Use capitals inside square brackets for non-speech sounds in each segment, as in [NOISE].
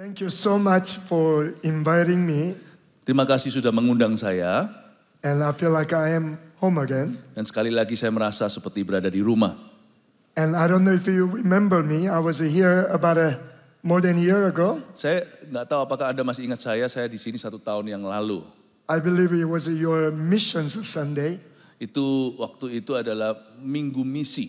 Thank you so much for inviting me. Terima kasih sudah mengundang saya. And I feel like I am home again. Dan sekali lagi saya merasa seperti berada di rumah. And I don't know if you remember me. I was here about a more than a year ago. Saya nggak tahu apakah Anda masih ingat saya. Saya di sini satu tahun yang lalu. I believe it was your Sunday. Itu waktu itu adalah minggu misi.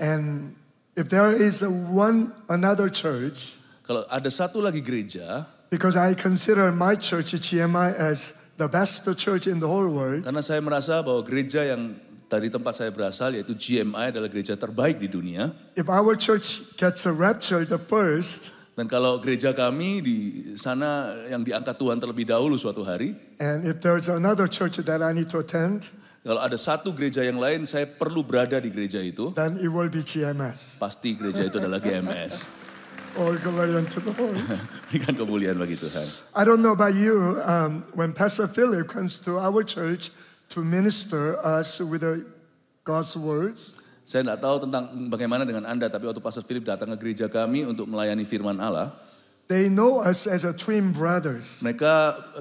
And if there is a one another church kalau ada satu lagi gereja, because I consider my church at GMI as the best church in the whole world. Karena saya merasa bahwa gereja yang tadi tempat saya berasal yaitu GMI adalah gereja terbaik di dunia. If our church gets a rapture the first, dan kalau gereja kami di sana yang diangkat Tuhan terlebih dahulu suatu hari. And if there's another church that I need to attend, kalau ada satu gereja yang lain saya perlu berada di gereja itu. Then it will be GMS. Pasti gereja itu adalah GMS. [LAUGHS] Berikan kemuliaan bagi Tuhan. I don't know about you, um, when Pastor Philip comes to our church to minister us with the God's words. Saya tidak tahu tentang bagaimana dengan Anda, tapi waktu Pastor Philip datang ke gereja kami untuk melayani firman Allah. They know us as a twin brothers. Mereka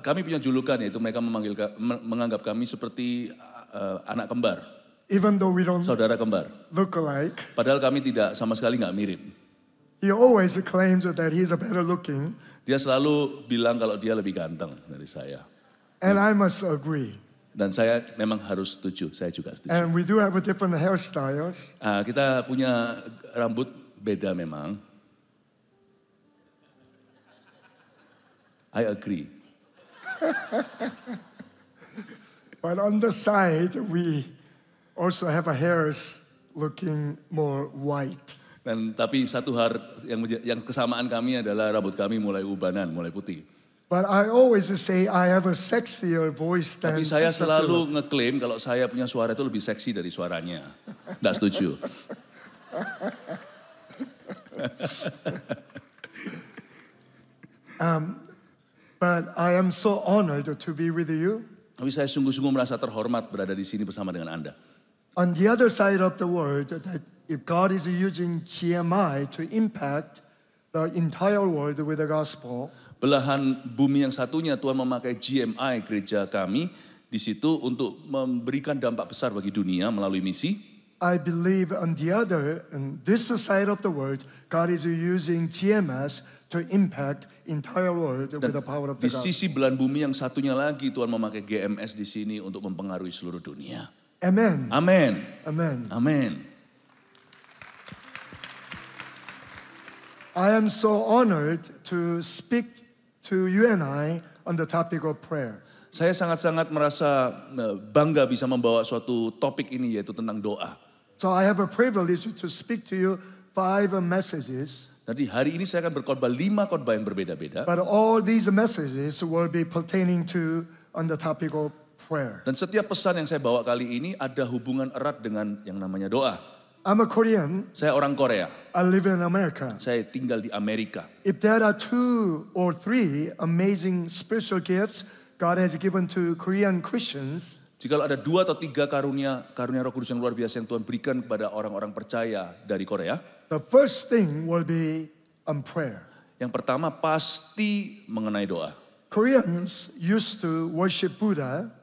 kami punya julukan yaitu mereka memanggil menganggap kami seperti uh, anak kembar. Even though we don't saudara kembar. Look alike. Padahal kami tidak sama sekali nggak mirip. He always claims that he's better looking. Dia selalu bilang kalau dia lebih ganteng dari saya. And I must agree. Dan saya memang harus setuju, saya juga setuju. And we do have a different hairstyles. Uh, kita punya rambut beda memang. I agree. [LAUGHS] But on the side, we also have a hairs looking more white. Dan tapi satu hal yang yang kesamaan kami adalah rambut kami mulai ubanan, mulai putih. But I always say I have a sexier voice than Tapi saya selalu ngeklaim kalau saya punya suara itu lebih seksi dari suaranya. Tidak setuju. [LAUGHS] um, but I am so honored to be with you. Tapi saya sungguh-sungguh merasa terhormat berada di sini bersama dengan Anda. On the other side of the world that if God is using GMI to impact the entire world with the gospel, belahan bumi yang satunya Tuhan memakai GMI gereja kami di situ untuk memberikan dampak besar bagi dunia melalui misi. I believe on the other, on this side of the world, God is using GMS to impact entire world Dan with the power of the Di sisi belahan bumi yang satunya lagi Tuhan memakai GMS di sini untuk mempengaruhi seluruh dunia. Amen. Amen. Amen. Amen. I am so honored to speak to you and I on the topic of prayer. Saya sangat-sangat merasa eh, bangga bisa membawa suatu topik ini yaitu tentang doa. So I have a privilege to speak to you five messages. Jadi hari ini saya akan berkhotbah lima khotbah yang berbeda-beda. But all these messages will be pertaining to on the topic of prayer. Dan setiap pesan yang saya bawa kali ini ada hubungan erat dengan yang namanya doa. I'm a Korean. Saya orang Korea. I live in America. Saya tinggal di Amerika. If there are two or three amazing spiritual gifts God has given to Korean Christians, jika ada dua atau tiga karunia karunia Roh Kudus yang luar biasa yang Tuhan berikan kepada orang-orang percaya dari Korea, the first thing will be on um, prayer. Yang pertama pasti mengenai doa. Koreans used to worship Buddha.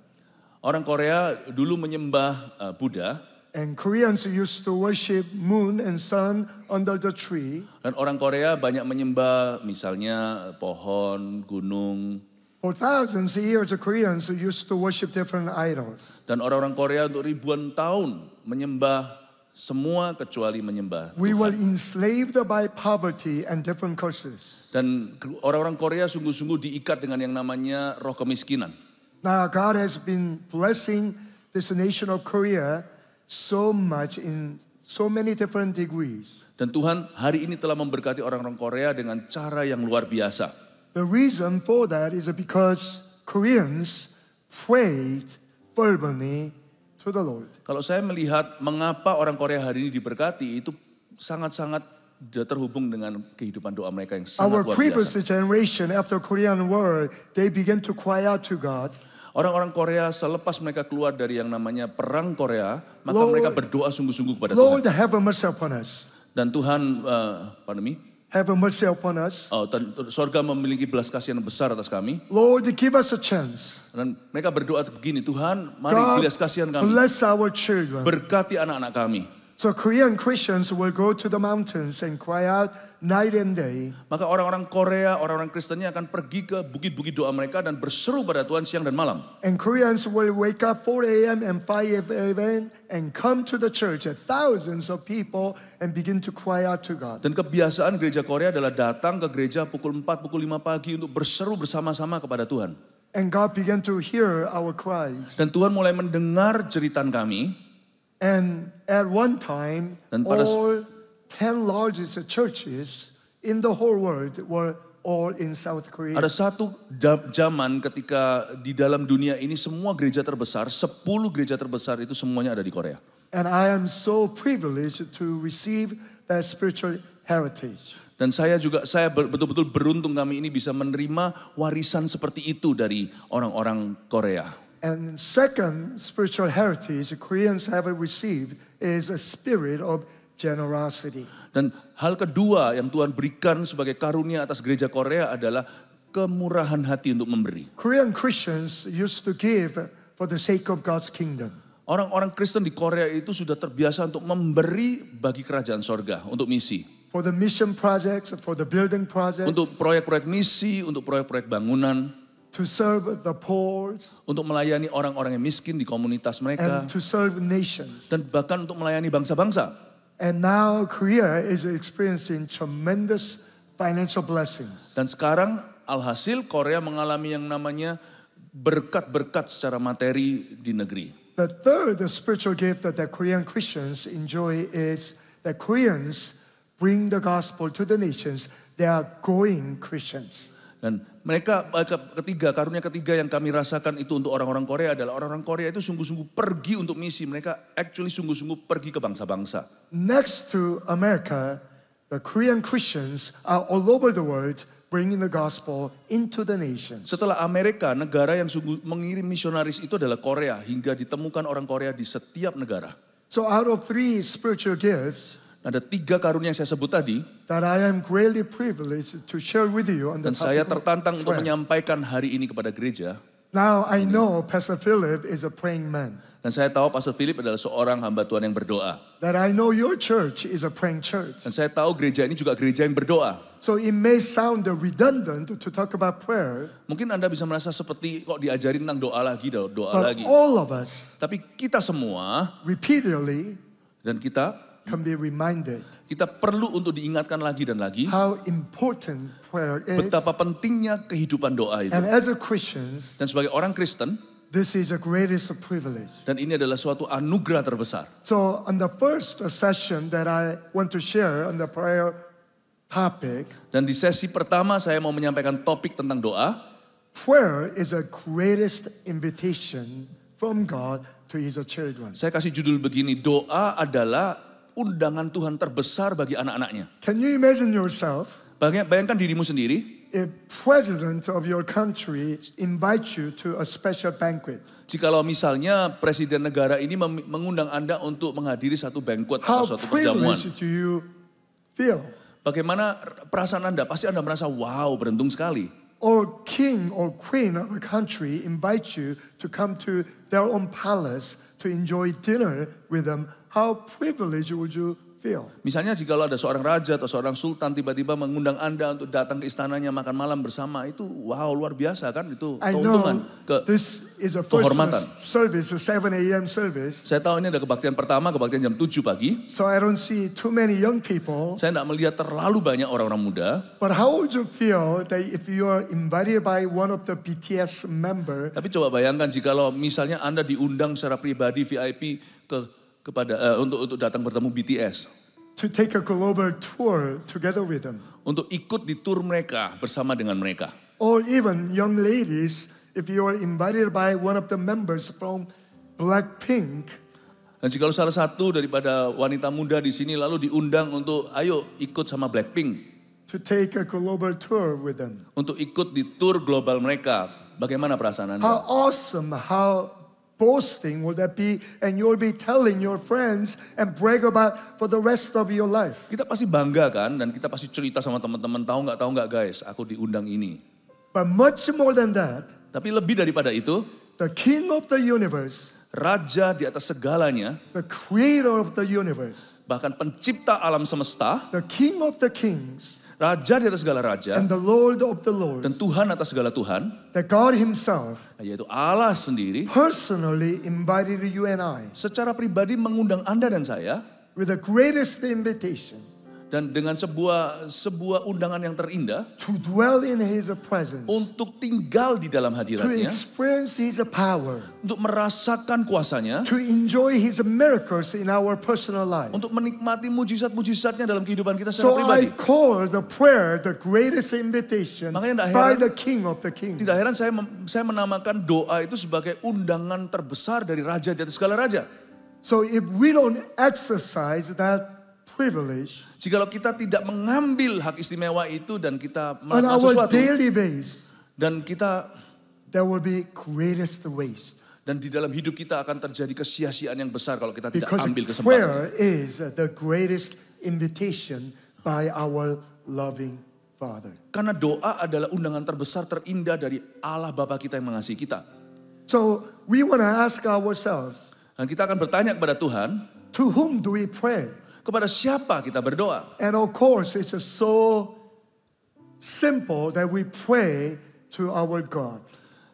Orang Korea dulu menyembah uh, Buddha. And Koreans used to worship moon and sun under the tree. Dan orang Korea banyak menyembah misalnya pohon, gunung. For thousands of years, the Koreans used to worship different idols. Dan orang-orang Korea untuk ribuan tahun menyembah semua kecuali menyembah Tuhan. We were enslaved by poverty and different curses. Dan orang-orang Korea sungguh-sungguh diikat dengan yang namanya roh kemiskinan. Now God has been blessing this nation of Korea so much in so many different degrees. Dan Tuhan hari ini telah memberkati orang-orang Korea dengan cara yang luar biasa. The reason for that is because Koreans prayed fervently to the Lord. Kalau saya melihat mengapa orang Korea hari ini diberkati itu sangat-sangat terhubung dengan kehidupan doa mereka yang sangat Our luar biasa. Our previous generation after Korean War, they began to cry out to God. Orang-orang Korea selepas mereka keluar dari yang namanya perang Korea, maka Lord, mereka berdoa sungguh-sungguh kepada Lord, Tuhan. have mercy upon us. Dan Tuhan, uh, eh, pandemi, Have mercy upon us. Oh, Surga memiliki belas kasihan besar atas kami. Lord, give us a chance. Dan mereka berdoa begini, Tuhan, mari God belas kasihan kami. Bless our children. Berkati anak-anak kami. So Korean Christians will go to the mountains and cry out, night and day. Maka orang-orang Korea, orang-orang Kristennya akan pergi ke bukit-bukit doa mereka dan berseru pada Tuhan siang dan malam. And Koreans will wake up 4 a.m. and 5 a.m. and come to the church, thousands of people, and begin to cry out to God. Dan kebiasaan gereja Korea adalah datang ke gereja pukul 4, pukul 5 pagi untuk berseru bersama-sama kepada Tuhan. And God began to hear our cries. Dan Tuhan mulai mendengar jeritan kami. And at one time, dan pada, all 10 largest churches in the whole world were all in South Korea. Ada satu zaman ketika di dalam dunia ini semua gereja terbesar, 10 gereja terbesar itu semuanya ada di Korea. And I am so privileged to receive that spiritual heritage. Dan saya juga saya betul-betul beruntung kami ini bisa menerima warisan seperti itu dari orang-orang Korea. And second spiritual heritage Koreans have received is a spirit of generosity. Dan hal kedua yang Tuhan berikan sebagai karunia atas gereja Korea adalah kemurahan hati untuk memberi. Korean Christians used to give for the sake of God's kingdom. Orang-orang Kristen di Korea itu sudah terbiasa untuk memberi bagi kerajaan sorga, untuk misi. For the mission projects, for the building projects. Untuk proyek-proyek misi, untuk proyek-proyek bangunan. To serve the poor. Untuk melayani orang-orang yang miskin di komunitas mereka. And to serve nations. Dan bahkan untuk melayani bangsa-bangsa. And now Korea is experiencing tremendous financial blessings. Dan sekarang alhasil Korea mengalami yang namanya berkat-berkat secara materi di negeri. The third the spiritual gift that the Korean Christians enjoy is that Koreans bring the gospel to the nations. They are growing Christians. Dan mereka eh, ketiga, karunia ketiga yang kami rasakan itu untuk orang-orang Korea adalah orang-orang Korea itu sungguh-sungguh pergi untuk misi. Mereka actually sungguh-sungguh pergi ke bangsa-bangsa. Next to America, the Korean Christians are all over the world bringing the gospel into the nation. Setelah Amerika, negara yang sungguh mengirim misionaris itu adalah Korea hingga ditemukan orang Korea di setiap negara. So out of three spiritual gifts, ada tiga karunia yang saya sebut tadi. That I am greatly privileged to share with you on the Dan saya tertantang untuk menyampaikan hari ini kepada gereja. Now I know Pastor Philip is a praying man. Dan saya tahu Pastor Philip adalah seorang hamba Tuhan yang berdoa. That I know your church is a praying church. Dan saya tahu gereja ini juga gereja yang berdoa. So it may sound redundant to talk about prayer. Mungkin Anda bisa merasa seperti kok diajarin tentang doa lagi, doa lagi. all of us. Tapi kita semua repeatedly dan kita can be reminded. Kita perlu untuk diingatkan lagi dan lagi. How important prayer is. Betapa pentingnya kehidupan doa itu. And as a Christians, dan sebagai orang Kristen, this is the greatest privilege. Dan ini adalah suatu anugerah terbesar. So on the first session that I want to share on the prayer topic. Dan di sesi pertama saya mau menyampaikan topik tentang doa. Prayer is the greatest invitation from God to his children. Saya kasih judul begini, doa adalah undangan Tuhan terbesar bagi anak-anaknya. Can you imagine yourself? Bayangkan dirimu sendiri. A president of your country invites you to a special banquet. Jikalau misalnya presiden negara ini mengundang Anda untuk menghadiri satu banquet atau suatu perjamuan. Do you feel? Bagaimana perasaan Anda? Pasti Anda merasa wow, beruntung sekali. Or king or queen of a country invites you to come to their own palace to enjoy dinner with them how privileged would you feel? Misalnya jika ada seorang raja atau seorang sultan tiba-tiba mengundang Anda untuk datang ke istananya makan malam bersama itu wow luar biasa kan itu keuntungan ke this is a kehormatan. Service, a 7 a.m. service. Saya tahu ini ada kebaktian pertama, kebaktian jam 7 pagi. So I don't see too many young people. Saya tidak melihat terlalu banyak orang-orang muda. But how would you feel that if you are invited by one of the BTS member? Tapi coba bayangkan jika misalnya Anda diundang secara pribadi VIP ke kepada uh, untuk untuk datang bertemu BTS. To take a global tour together with them. Untuk ikut di tour mereka bersama dengan mereka. Or even young ladies, if you are invited by one of the members from Blackpink. Dan jika salah satu daripada wanita muda di sini lalu diundang untuk ayo ikut sama Blackpink. To take a global tour with them. Untuk ikut di tour global mereka. Bagaimana perasaan Anda? How awesome, how boasting will that be and you'll be telling your friends and brag about for the rest of your life? Kita pasti bangga kan dan kita pasti cerita sama teman-teman tahu nggak tahu nggak guys aku diundang ini. But much more than that. Tapi lebih daripada itu. The King of the Universe. Raja di atas segalanya. The Creator of the Universe. Bahkan pencipta alam semesta. The King of the Kings raja di atas segala raja, and the Lord of the Lords, dan Tuhan atas segala Tuhan, that God Himself, nah, yaitu Allah sendiri, personally invited you and I, secara pribadi mengundang Anda dan saya, with the greatest invitation, dan dengan sebuah sebuah undangan yang terindah to dwell in his presence untuk tinggal di dalam hadiratnya to experience his power untuk merasakan kuasanya to enjoy his miracles in our personal life untuk menikmati mujizat-mujizatnya dalam kehidupan kita secara so pribadi so I call the prayer the greatest invitation Makanya heran, by the king of the king tidak heran saya saya menamakan doa itu sebagai undangan terbesar dari raja di atas segala raja so if we don't exercise that privilege, jikalau kita tidak mengambil hak istimewa itu dan kita melakukan sesuatu, daily base, dan kita there will be greatest waste. Dan di dalam hidup kita akan terjadi kesia-siaan yang besar kalau kita tidak Because ambil kesempatan. Prayer is the greatest invitation by our loving Father. Karena doa adalah undangan terbesar terindah dari Allah Bapa kita yang mengasihi kita. So we want to ask ourselves. Dan kita akan bertanya kepada Tuhan. To whom do we pray? Kepada siapa kita berdoa? And of course, it's so simple that we pray to our God.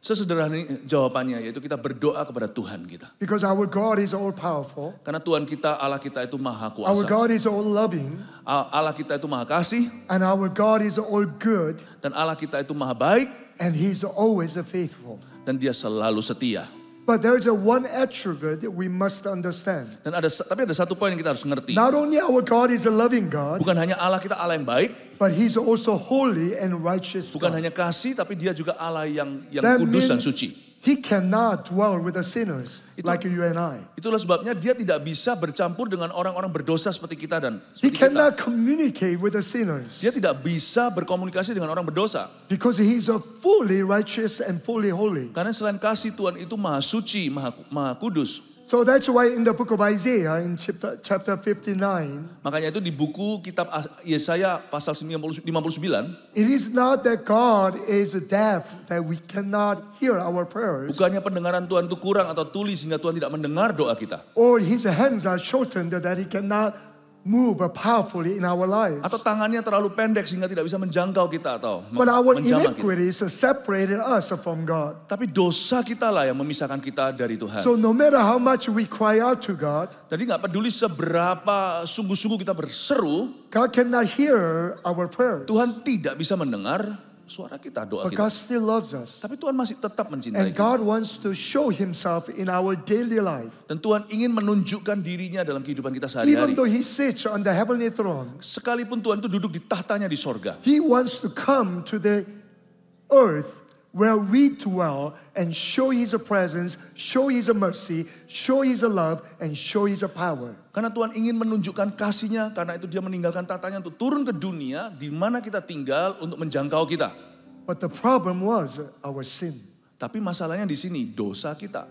Sesederhana jawabannya yaitu kita berdoa kepada Tuhan kita. Because our God is all powerful. Karena Tuhan kita Allah kita itu maha kuasa. Our God is all loving. Allah kita itu maha kasih. And our God is all good. Dan Allah kita itu maha baik. And he's always faithful. Dan dia selalu setia. But there is a one attribute that we must understand. Dan ada tapi ada satu poin yang kita harus ngerti. Not only our God is a loving God. Bukan hanya Allah kita Allah yang baik. But He's also holy and righteous. Bukan God. hanya kasih tapi Dia juga Allah yang yang that kudus means, dan suci. He cannot dwell with the sinners Itu, like you and I. Itulah sebabnya dia tidak bisa bercampur dengan orang-orang berdosa seperti kita dan seperti He cannot communicate with the sinners. Dia tidak bisa berkomunikasi dengan orang berdosa. Because he is a fully righteous and fully holy. Karena selain kasih Tuhan itu maha suci, maha, maha kudus. So that's why in the book of Isaiah in chapter, chapter 59. Makanya itu di buku kitab Yesaya pasal 59. It is not that God is deaf that we cannot hear our prayers. Bukannya pendengaran Tuhan itu kurang atau tuli sehingga Tuhan tidak mendengar doa kita. Or his hands are shortened that he cannot move powerfully in our lives. Atau tangannya terlalu pendek sehingga tidak bisa menjangkau kita atau But our iniquities separated us from God. Tapi dosa kita lah yang memisahkan kita dari Tuhan. So no matter how much we cry out to God, jadi nggak peduli seberapa sungguh-sungguh kita berseru, God cannot hear our prayers. Tuhan tidak bisa mendengar suara kita, doa kita. God still loves us. Tapi Tuhan masih tetap mencintai And kita. God wants to show himself in our daily life. Dan Tuhan ingin menunjukkan dirinya dalam kehidupan kita sehari-hari. Even though he sits on the heavenly throne. Sekalipun Tuhan itu duduk di tahtanya di sorga. He wants to come to the earth where we dwell and show His presence, show His mercy, show His love, and show His power. Karena Tuhan ingin menunjukkan kasihnya, karena itu Dia meninggalkan tatanya untuk turun ke dunia di mana kita tinggal untuk menjangkau kita. But the problem was our sin. Tapi masalahnya di sini dosa kita.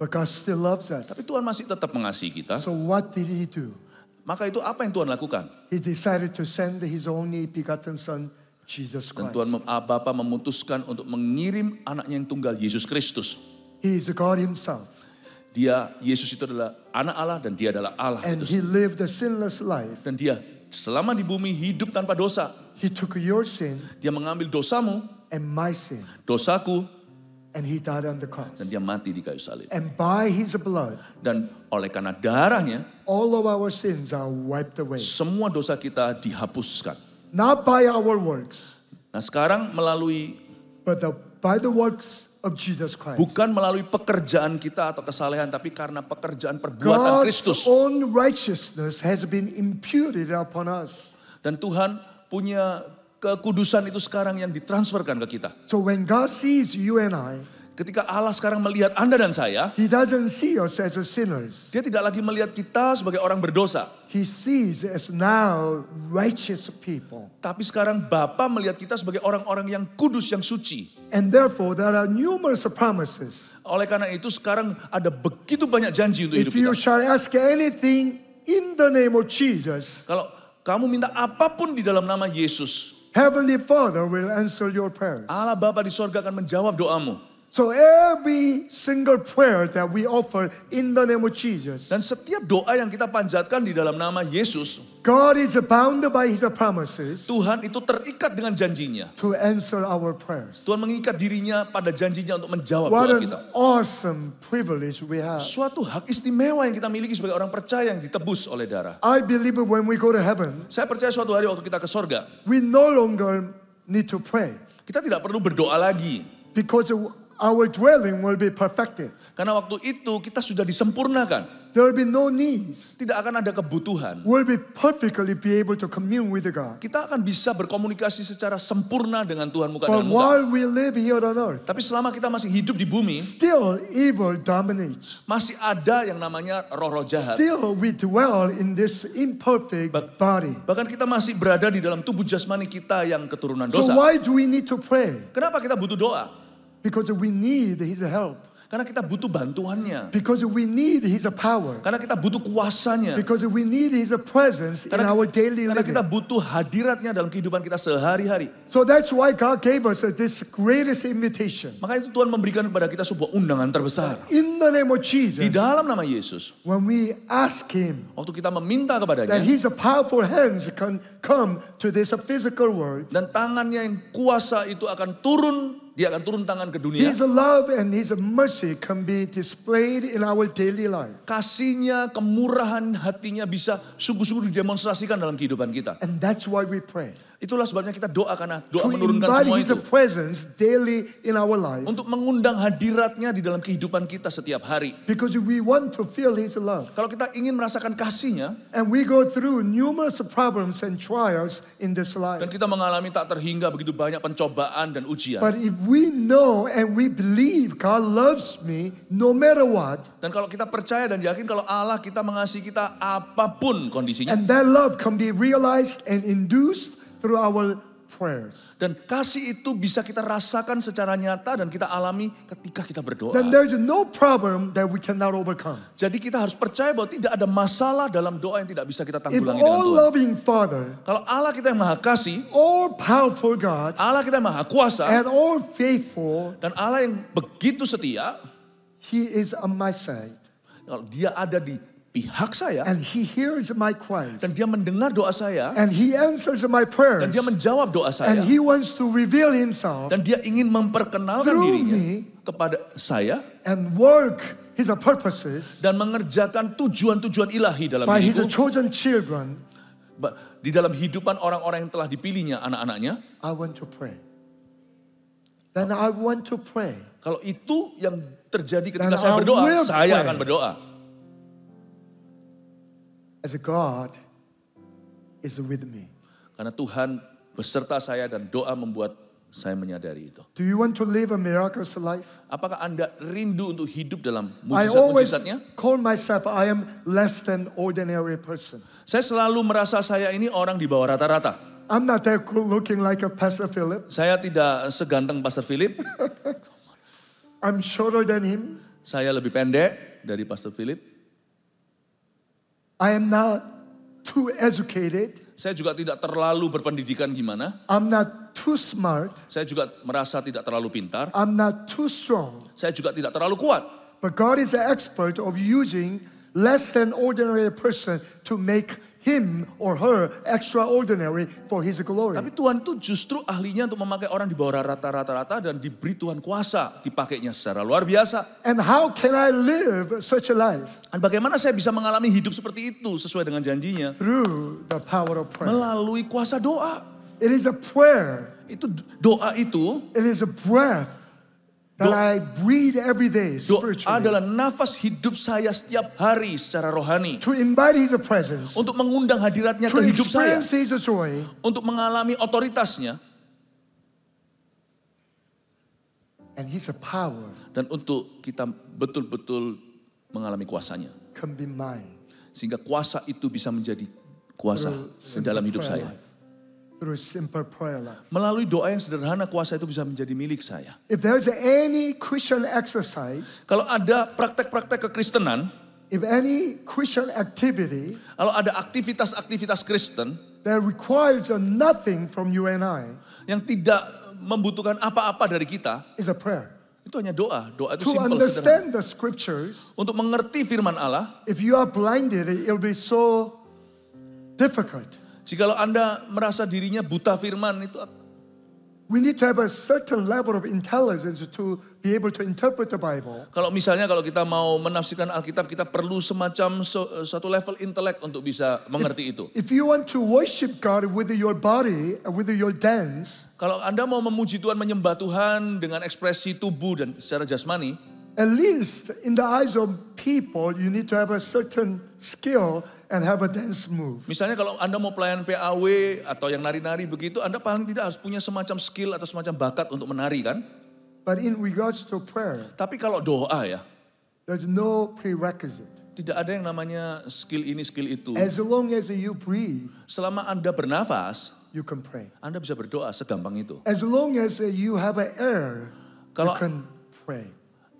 But God still loves us. Tapi Tuhan masih tetap mengasihi kita. So what did He do? Maka itu apa yang Tuhan lakukan? He decided to send His only begotten Son dan Tuhan ah, Bapa memutuskan untuk mengirim anaknya yang tunggal Yesus Kristus. He is God himself. Dia Yesus itu adalah anak Allah dan dia adalah Allah. And he lived a sinless life. Dan dia selama di bumi hidup tanpa dosa. He took your sin. Dia mengambil dosamu and my sin. Dosaku And he died on the cross. Dan dia mati di kayu salib. And by his blood. Dan oleh karena darahnya. All of our sins are wiped away. Semua dosa kita dihapuskan. Not by our works. Nah sekarang melalui But the, by the works of Jesus Christ. Bukan melalui pekerjaan kita atau kesalehan, tapi karena pekerjaan perbuatan God's Kristus. Own righteousness has been imputed upon us. Dan Tuhan punya kekudusan itu sekarang yang ditransferkan ke kita. So when God sees you and I, Ketika Allah sekarang melihat Anda dan saya, He doesn't see us as sinners. Dia tidak lagi melihat kita sebagai orang berdosa. He sees us now righteous people. Tapi sekarang Bapa melihat kita sebagai orang-orang yang kudus yang suci. And therefore there are numerous promises. Oleh karena itu sekarang ada begitu banyak janji untuk If hidup kita. If you shall ask anything in the name of Jesus. Kalau kamu minta apapun di dalam nama Yesus, Heavenly Father will answer your prayers. Allah Bapa di sorga akan menjawab doamu. So every single prayer that we offer in the name of Jesus. Dan setiap doa yang kita panjatkan di dalam nama Yesus. God is bound by his promises. Tuhan itu terikat dengan janjinya. To answer our prayers. Tuhan mengikat dirinya pada janjinya untuk menjawab What doa kita. What an awesome privilege we have. Suatu hak istimewa yang kita miliki sebagai orang percaya yang ditebus oleh darah. I believe when we go to heaven. Saya percaya suatu hari waktu kita ke sorga. We no longer need to pray. Kita tidak perlu berdoa lagi. Because our dwelling will be perfected. Karena waktu itu kita sudah disempurnakan. There will be no needs. Tidak akan ada kebutuhan. We'll be perfectly be able to commune with God. Kita akan bisa berkomunikasi secara sempurna dengan Tuhan muka dengan muka. while we live here on earth, tapi selama kita masih hidup di bumi, still evil dominates. Masih ada yang namanya roh-roh jahat. Still we dwell in this imperfect body. Bahkan kita masih berada di dalam tubuh jasmani kita yang keturunan dosa. So why do we need to pray? Kenapa kita butuh doa? Because we need his help. Karena kita butuh bantuannya. Because we need his power. Karena kita butuh kuasanya. Because we need his presence karena, in our daily karena living. kita butuh hadiratnya dalam kehidupan kita sehari-hari. So that's why God gave us this greatest invitation. Maka itu Tuhan memberikan kepada kita sebuah undangan terbesar. In the name of Jesus. Di dalam nama Yesus. When we ask him. Waktu kita meminta kepadanya. That his powerful hands can come to this physical world. Dan tangannya yang kuasa itu akan turun dia akan turun tangan ke dunia. His love and his mercy can be displayed in our daily life. Kasihnya, kemurahan hatinya bisa sungguh-sungguh didemonstrasikan dalam kehidupan kita. And that's why we pray. Itulah sebabnya kita doa karena doa menurunkan semua itu. presence daily in our life. Untuk mengundang hadiratnya di dalam kehidupan kita setiap hari. Because we want to feel his love. Kalau kita ingin merasakan kasihnya. And we go through numerous problems and trials in this life. Dan kita mengalami tak terhingga begitu banyak pencobaan dan ujian. But if we know and we believe God loves me no matter what. Dan kalau kita percaya dan yakin kalau Allah kita mengasihi kita apapun kondisinya. And that love can be realized and induced through our prayers. Dan kasih itu bisa kita rasakan secara nyata dan kita alami ketika kita berdoa. Then is no problem that we cannot overcome. Jadi kita harus percaya bahwa tidak ada masalah dalam doa yang tidak bisa kita tanggulangi If dengan all Tuhan. loving Father, kalau Allah kita yang maha kasih, all powerful God, Allah kita yang maha kuasa, and all faithful, dan Allah yang begitu setia, He is on my side. Kalau dia ada di pihak saya. And he hears my cries. Dan dia mendengar doa saya. And he answers my prayers. Dan dia menjawab doa saya. And he wants to reveal himself. Dan dia ingin memperkenalkan dirinya me, kepada saya. And work his purposes. Dan mengerjakan tujuan-tujuan ilahi dalam hidup By his chosen children. Di dalam hidupan orang-orang yang telah dipilihnya anak-anaknya. I want to pray. Then I want to pray. Kalau itu yang terjadi ketika saya berdoa, saya akan berdoa as a God is with me. Karena Tuhan beserta saya dan doa membuat saya menyadari itu. Do you want to live a miraculous life? Apakah Anda rindu untuk hidup dalam mujizat-mujizatnya? I call myself I am less than ordinary person. Saya selalu merasa saya ini orang di bawah rata-rata. I'm not that cool looking like a Pastor Philip. Saya tidak seganteng Pastor Philip. [LAUGHS] I'm shorter than him. Saya lebih pendek dari Pastor Philip. I am not too educated. Saya juga tidak terlalu berpendidikan gimana. I'm not too smart. Saya juga merasa tidak terlalu pintar. I'm not too strong. Saya juga tidak terlalu kuat. But God is an expert of using less than ordinary person to make him or her extraordinary for his glory. Tapi Tuhan itu justru ahlinya untuk memakai orang di bawah rata-rata-rata dan diberi Tuhan kuasa dipakainya secara luar biasa. And how can I live such a life? Dan bagaimana saya bisa mengalami hidup seperti itu sesuai dengan janjinya? Through the power of prayer. Melalui kuasa doa. It is a prayer. Itu doa itu. It is a breath That I breathe every day spiritually. adalah nafas hidup saya setiap hari secara rohani. To invite His presence. Untuk mengundang hadiratnya to ke hidup saya. His joy. Untuk mengalami otoritasnya. And His power. Dan untuk kita betul-betul mengalami kuasanya. Can be mine. Sehingga kuasa itu bisa menjadi kuasa dalam hidup saya. Life through a simple prayer life. Melalui doa yang sederhana kuasa itu bisa menjadi milik saya. If there's any Christian exercise, kalau ada praktek-praktek kekristenan, if any Christian activity, kalau ada aktivitas-aktivitas Kristen that requires nothing from you and I, yang tidak membutuhkan apa-apa dari kita, is a prayer. Itu hanya doa. Doa itu simple, sederhana. the scriptures, untuk mengerti firman Allah, if you are blinded, it will be so difficult. Jikalau Anda merasa dirinya buta firman itu We need to have a certain level of intelligence to be able to interpret the Bible. Kalau misalnya kalau kita mau menafsirkan Alkitab, kita perlu semacam so, eh, satu level intelek untuk bisa mengerti if, itu. If you want to worship God with your body, uh, with your dance. Kalau Anda mau memuji Tuhan, menyembah Tuhan dengan ekspresi tubuh dan secara jasmani. At least in the eyes of people, you need to have a certain skill and have a dance move. Misalnya kalau Anda mau pelayan PAW atau yang nari-nari begitu, Anda paling tidak harus punya semacam skill atau semacam bakat untuk menari kan? But in regards to prayer, tapi kalau doa ya, there's no prerequisite. Tidak ada yang namanya skill ini, skill itu. As long as you breathe, selama Anda bernafas, you can pray. Anda bisa berdoa segampang itu. As long as you have an air, kalau, you can pray.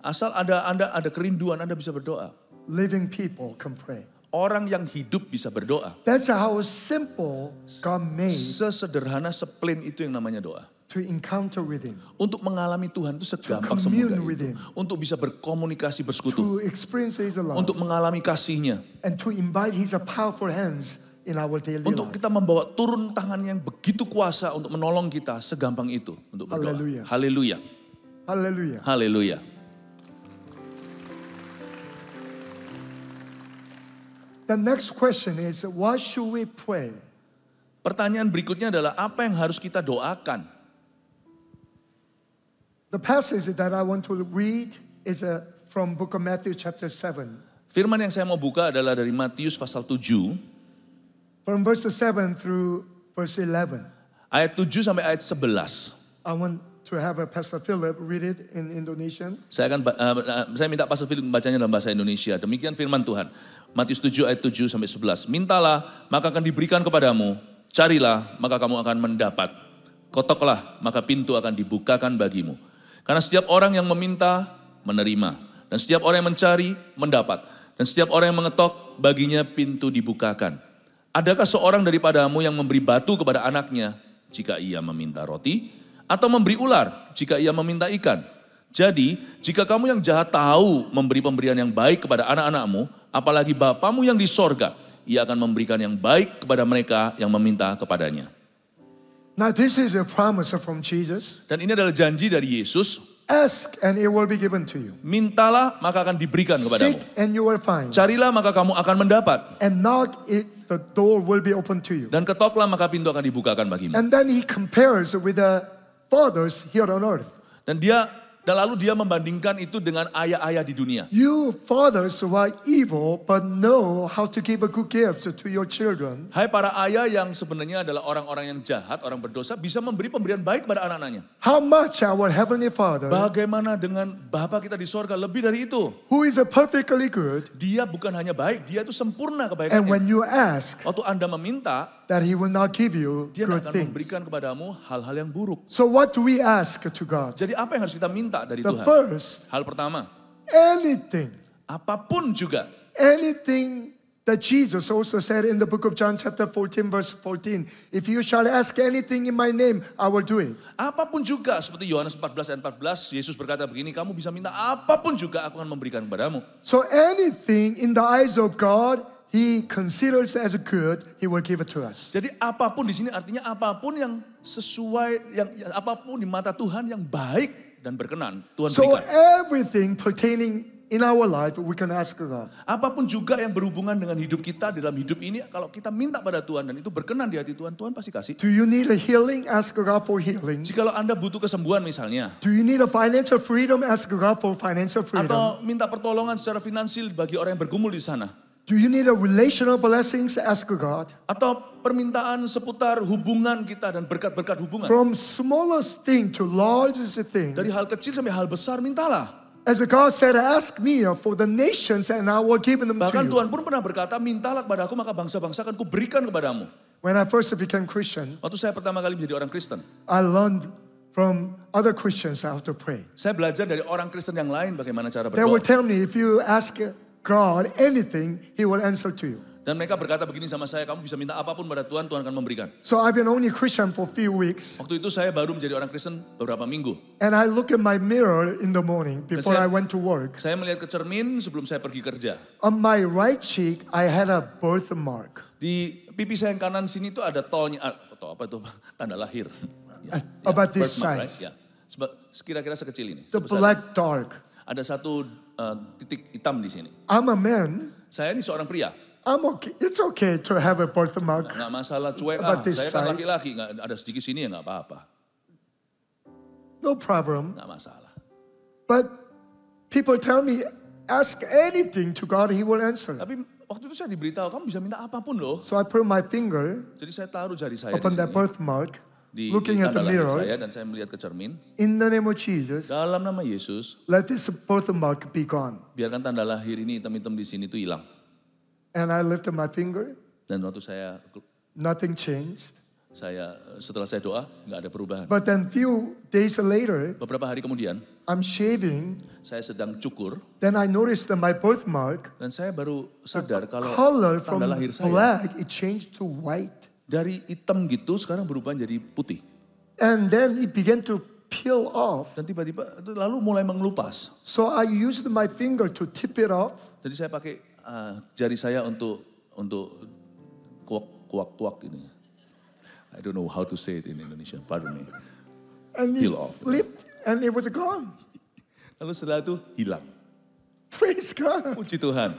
Asal ada Anda ada kerinduan, Anda bisa berdoa. Living people can pray. Orang yang hidup bisa berdoa. That's how simple God made. Sesederhana, seplain itu yang namanya doa. To encounter with him. Untuk mengalami Tuhan itu segampang semudah itu. Him. Untuk bisa berkomunikasi bersekutu. To experience his love. Untuk mengalami kasihnya. And to invite his powerful hands in our daily life. Untuk kita membawa turun tangan yang begitu kuasa untuk menolong kita segampang itu untuk berdoa. Haleluya. Haleluya. Haleluya. Haleluya. The next question is, what should we pray? Pertanyaan berikutnya adalah apa yang harus kita doakan? The passage that I want to read is a, uh, from book of Matthew chapter 7. Firman yang saya mau buka adalah dari Matius pasal 7. From verse 7 through verse 11. Ayat 7 sampai ayat 11. I want to have a uh, Pastor Philip read it in Indonesian. Saya akan uh, uh, saya minta Pastor Philip membacanya dalam bahasa Indonesia. Demikian firman Tuhan. Matius 7 ayat 7 sampai 11. Mintalah, maka akan diberikan kepadamu. Carilah, maka kamu akan mendapat. Kotoklah, maka pintu akan dibukakan bagimu. Karena setiap orang yang meminta, menerima. Dan setiap orang yang mencari, mendapat. Dan setiap orang yang mengetok, baginya pintu dibukakan. Adakah seorang daripadamu yang memberi batu kepada anaknya jika ia meminta roti? Atau memberi ular jika ia meminta ikan? Jadi, jika kamu yang jahat tahu memberi pemberian yang baik kepada anak-anakmu, apalagi Bapamu yang di sorga, ia akan memberikan yang baik kepada mereka yang meminta kepadanya. Now this is a promise from Jesus. Dan ini adalah janji dari Yesus. Ask and it will be given to you. Mintalah maka akan diberikan kepadamu. Seek and you will find. Carilah maka kamu akan mendapat. And knock it the door will be open to you. Dan ketoklah maka pintu akan dibukakan bagimu. And then he compares with the fathers here on earth. Dan dia dan lalu dia membandingkan itu dengan ayah-ayah di dunia. You fathers who are evil but know how to give a good gift to your children. Hai para ayah yang sebenarnya adalah orang-orang yang jahat, orang berdosa bisa memberi pemberian baik pada anak-anaknya. How much our heavenly Father? Bagaimana dengan Bapa kita di sorga lebih dari itu? Who is a perfectly good? Dia bukan hanya baik, dia itu sempurna kebaikannya. And when you ask, waktu Anda meminta, that he will not give you Dia good akan things. memberikan kepadamu hal-hal yang buruk. So what do we ask to God? Jadi apa yang harus kita minta dari the Tuhan? First, hal pertama, anything, apapun juga, anything that Jesus also said in the book of John chapter 14 verse 14, if you shall ask anything in my name, I will do it. Apapun juga seperti Yohanes 14 ayat 14, Yesus berkata begini, kamu bisa minta apapun juga aku akan memberikan kepadamu. So anything in the eyes of God He considers as good, he will give it to us. Jadi apapun di sini artinya apapun yang sesuai yang apapun di mata Tuhan yang baik dan berkenan, Tuhan so berikan. So everything pertaining in our life we can ask God. Apapun juga yang berhubungan dengan hidup kita dalam hidup ini kalau kita minta pada Tuhan dan itu berkenan di hati Tuhan, Tuhan pasti kasih. Do you need a healing? Ask God for healing. Jikalau Anda butuh kesembuhan misalnya. Do you need a financial freedom? Ask God for financial freedom. Atau minta pertolongan secara finansial bagi orang yang bergumul di sana. Do you need a relational blessings? Ask God. Atau permintaan seputar hubungan kita dan berkat-berkat hubungan. From smallest thing to largest thing. Dari hal kecil sampai hal besar mintalah. As God said, ask me for the nations and I will give them Bahkan to you. Tuhan pun pernah berkata, mintalah kepada aku maka bangsa-bangsa akan kuberikan kepadamu. When I first became Christian, waktu saya pertama kali menjadi orang Kristen, I learned from other Christians how to pray. Saya belajar dari orang Kristen yang lain bagaimana cara berdoa. They will tell me if you ask God anything, He will answer to you. Dan mereka berkata begini sama saya, kamu bisa minta apapun pada Tuhan, Tuhan akan memberikan. So I've been only Christian for few weeks. Waktu itu saya baru menjadi orang Kristen beberapa minggu. And I look at my mirror in the morning before saya, I went to work. Saya melihat ke cermin sebelum saya pergi kerja. On my right cheek I had a birthmark. Di pipi saya yang kanan sini itu ada tolnya, atau ah, apa itu [LAUGHS] tanda lahir. yeah, ya, About yeah, this size. Right? Ya. Kira-kira sekecil ini. The sebesar. black dark. Ada satu Eh, titik hitam di sini. I'm a man. Saya ini seorang pria. I'm okay. It's okay to have a birthmark. Nggak masalah cuek ah. Saya kan laki-laki, ada sedikit sini ya nggak apa-apa. No problem. Nggak masalah. But people tell me ask anything to God, He will answer. Tapi waktu itu saya diberitahu kamu bisa minta apapun loh. So I put my finger. Jadi saya taruh jari saya upon that birthmark di, looking at the mirror. Saya dan saya melihat ke cermin. In the name of Jesus. Dalam nama Yesus. Let this birthmark be gone. Biarkan tanda lahir ini hitam-hitam di sini itu hilang. And I lifted my finger. Dan waktu saya nothing changed. Saya setelah saya doa nggak ada perubahan. But then few days later, beberapa hari kemudian, I'm shaving. Saya sedang cukur. Then I noticed that my birthmark. Dan saya baru sadar kalau color tanda from lahir saya. Black, it changed to white dari hitam gitu sekarang berubah jadi putih. And then it began to peel off. Dan tiba-tiba lalu mulai mengelupas. So I used my finger to tip it off. Jadi saya pakai uh, jari saya untuk untuk kuak kuak kuak ini. I don't know how to say it in Indonesia. Pardon me. And peel it off. Flipped and it was gone. Lalu setelah itu hilang. Praise God. Puji Tuhan.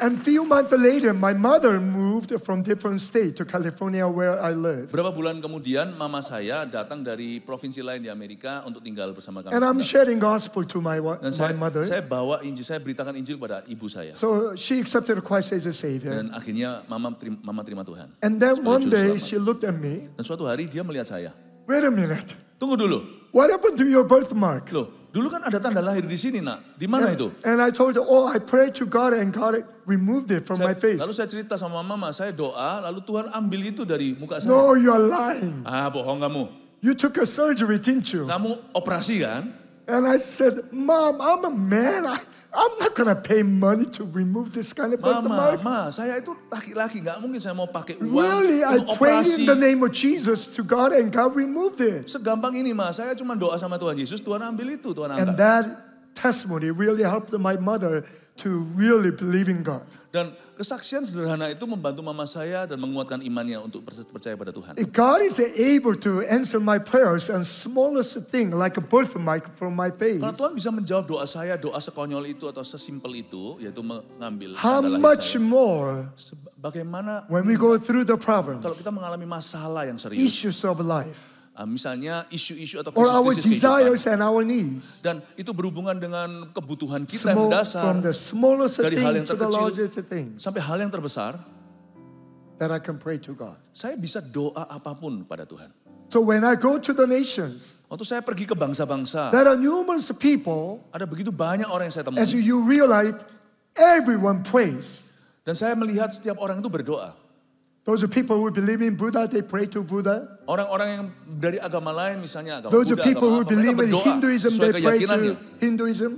And few months later, my mother moved from different state to California where I live. Berapa bulan kemudian mama saya datang dari provinsi lain di Amerika untuk tinggal bersama kami. And I'm sharing gospel to my, Dan my mother. Saya bawa Injil, saya beritakan Injil pada ibu saya. So she accepted Christ as a savior. Dan akhirnya mama terima, mama terima Tuhan. And then one day she looked at me. Dan suatu hari dia melihat saya. Wait a minute. Tunggu dulu. What happened to your birthmark? Loh, Dulu kan ada tanda lahir di sini, nak. Di mana itu? And I told her, oh, I prayed to God and God removed it from saya, my face. Lalu saya cerita sama mama, saya doa, lalu Tuhan ambil itu dari muka saya. No, you are lying. Ah, bohong kamu. You took a surgery, didn't you? Kamu operasi kan? And I said, Mom, I'm a man. I, I'm not gonna pay money to remove this kind of birthmark. Mama, ma, saya itu laki-laki, nggak mungkin saya mau pakai uang. Really, I pray in the name of Jesus to God and God removed it. Segampang ini, ma. Saya cuma doa sama Tuhan Yesus, Tuhan ambil itu, Tuhan angkat. And that testimony really helped my mother to really believe in God. Dan kesaksian sederhana itu membantu mama saya dan menguatkan imannya untuk percaya pada Tuhan. If God is able to answer my prayers and smallest thing like a my, from my face. Kalau Tuhan bisa menjawab doa saya, doa sekonyol itu atau sesimpel itu, yaitu mengambil How much saya. more bagaimana when we go through the problems. Kalau kita mengalami masalah yang serius. Issues of life uh, misalnya isu-isu atau krisis, -krisis our desires kehidupan. and our needs. Dan itu berhubungan dengan kebutuhan kita Small, yang dasar. From the smallest dari hal yang terkecil sampai hal yang terbesar. That I can pray to God. Saya bisa doa apapun pada Tuhan. So when I go to the nations, waktu saya pergi ke bangsa-bangsa, there are numerous people. Ada begitu banyak orang yang saya temui. As you realize, everyone prays. Dan saya melihat setiap orang itu berdoa. Those people who believe in Buddha, they pray to Buddha. Orang-orang yang dari agama lain, misalnya agama Those Buddha, people who believe in Hinduism, they pray to Hinduism.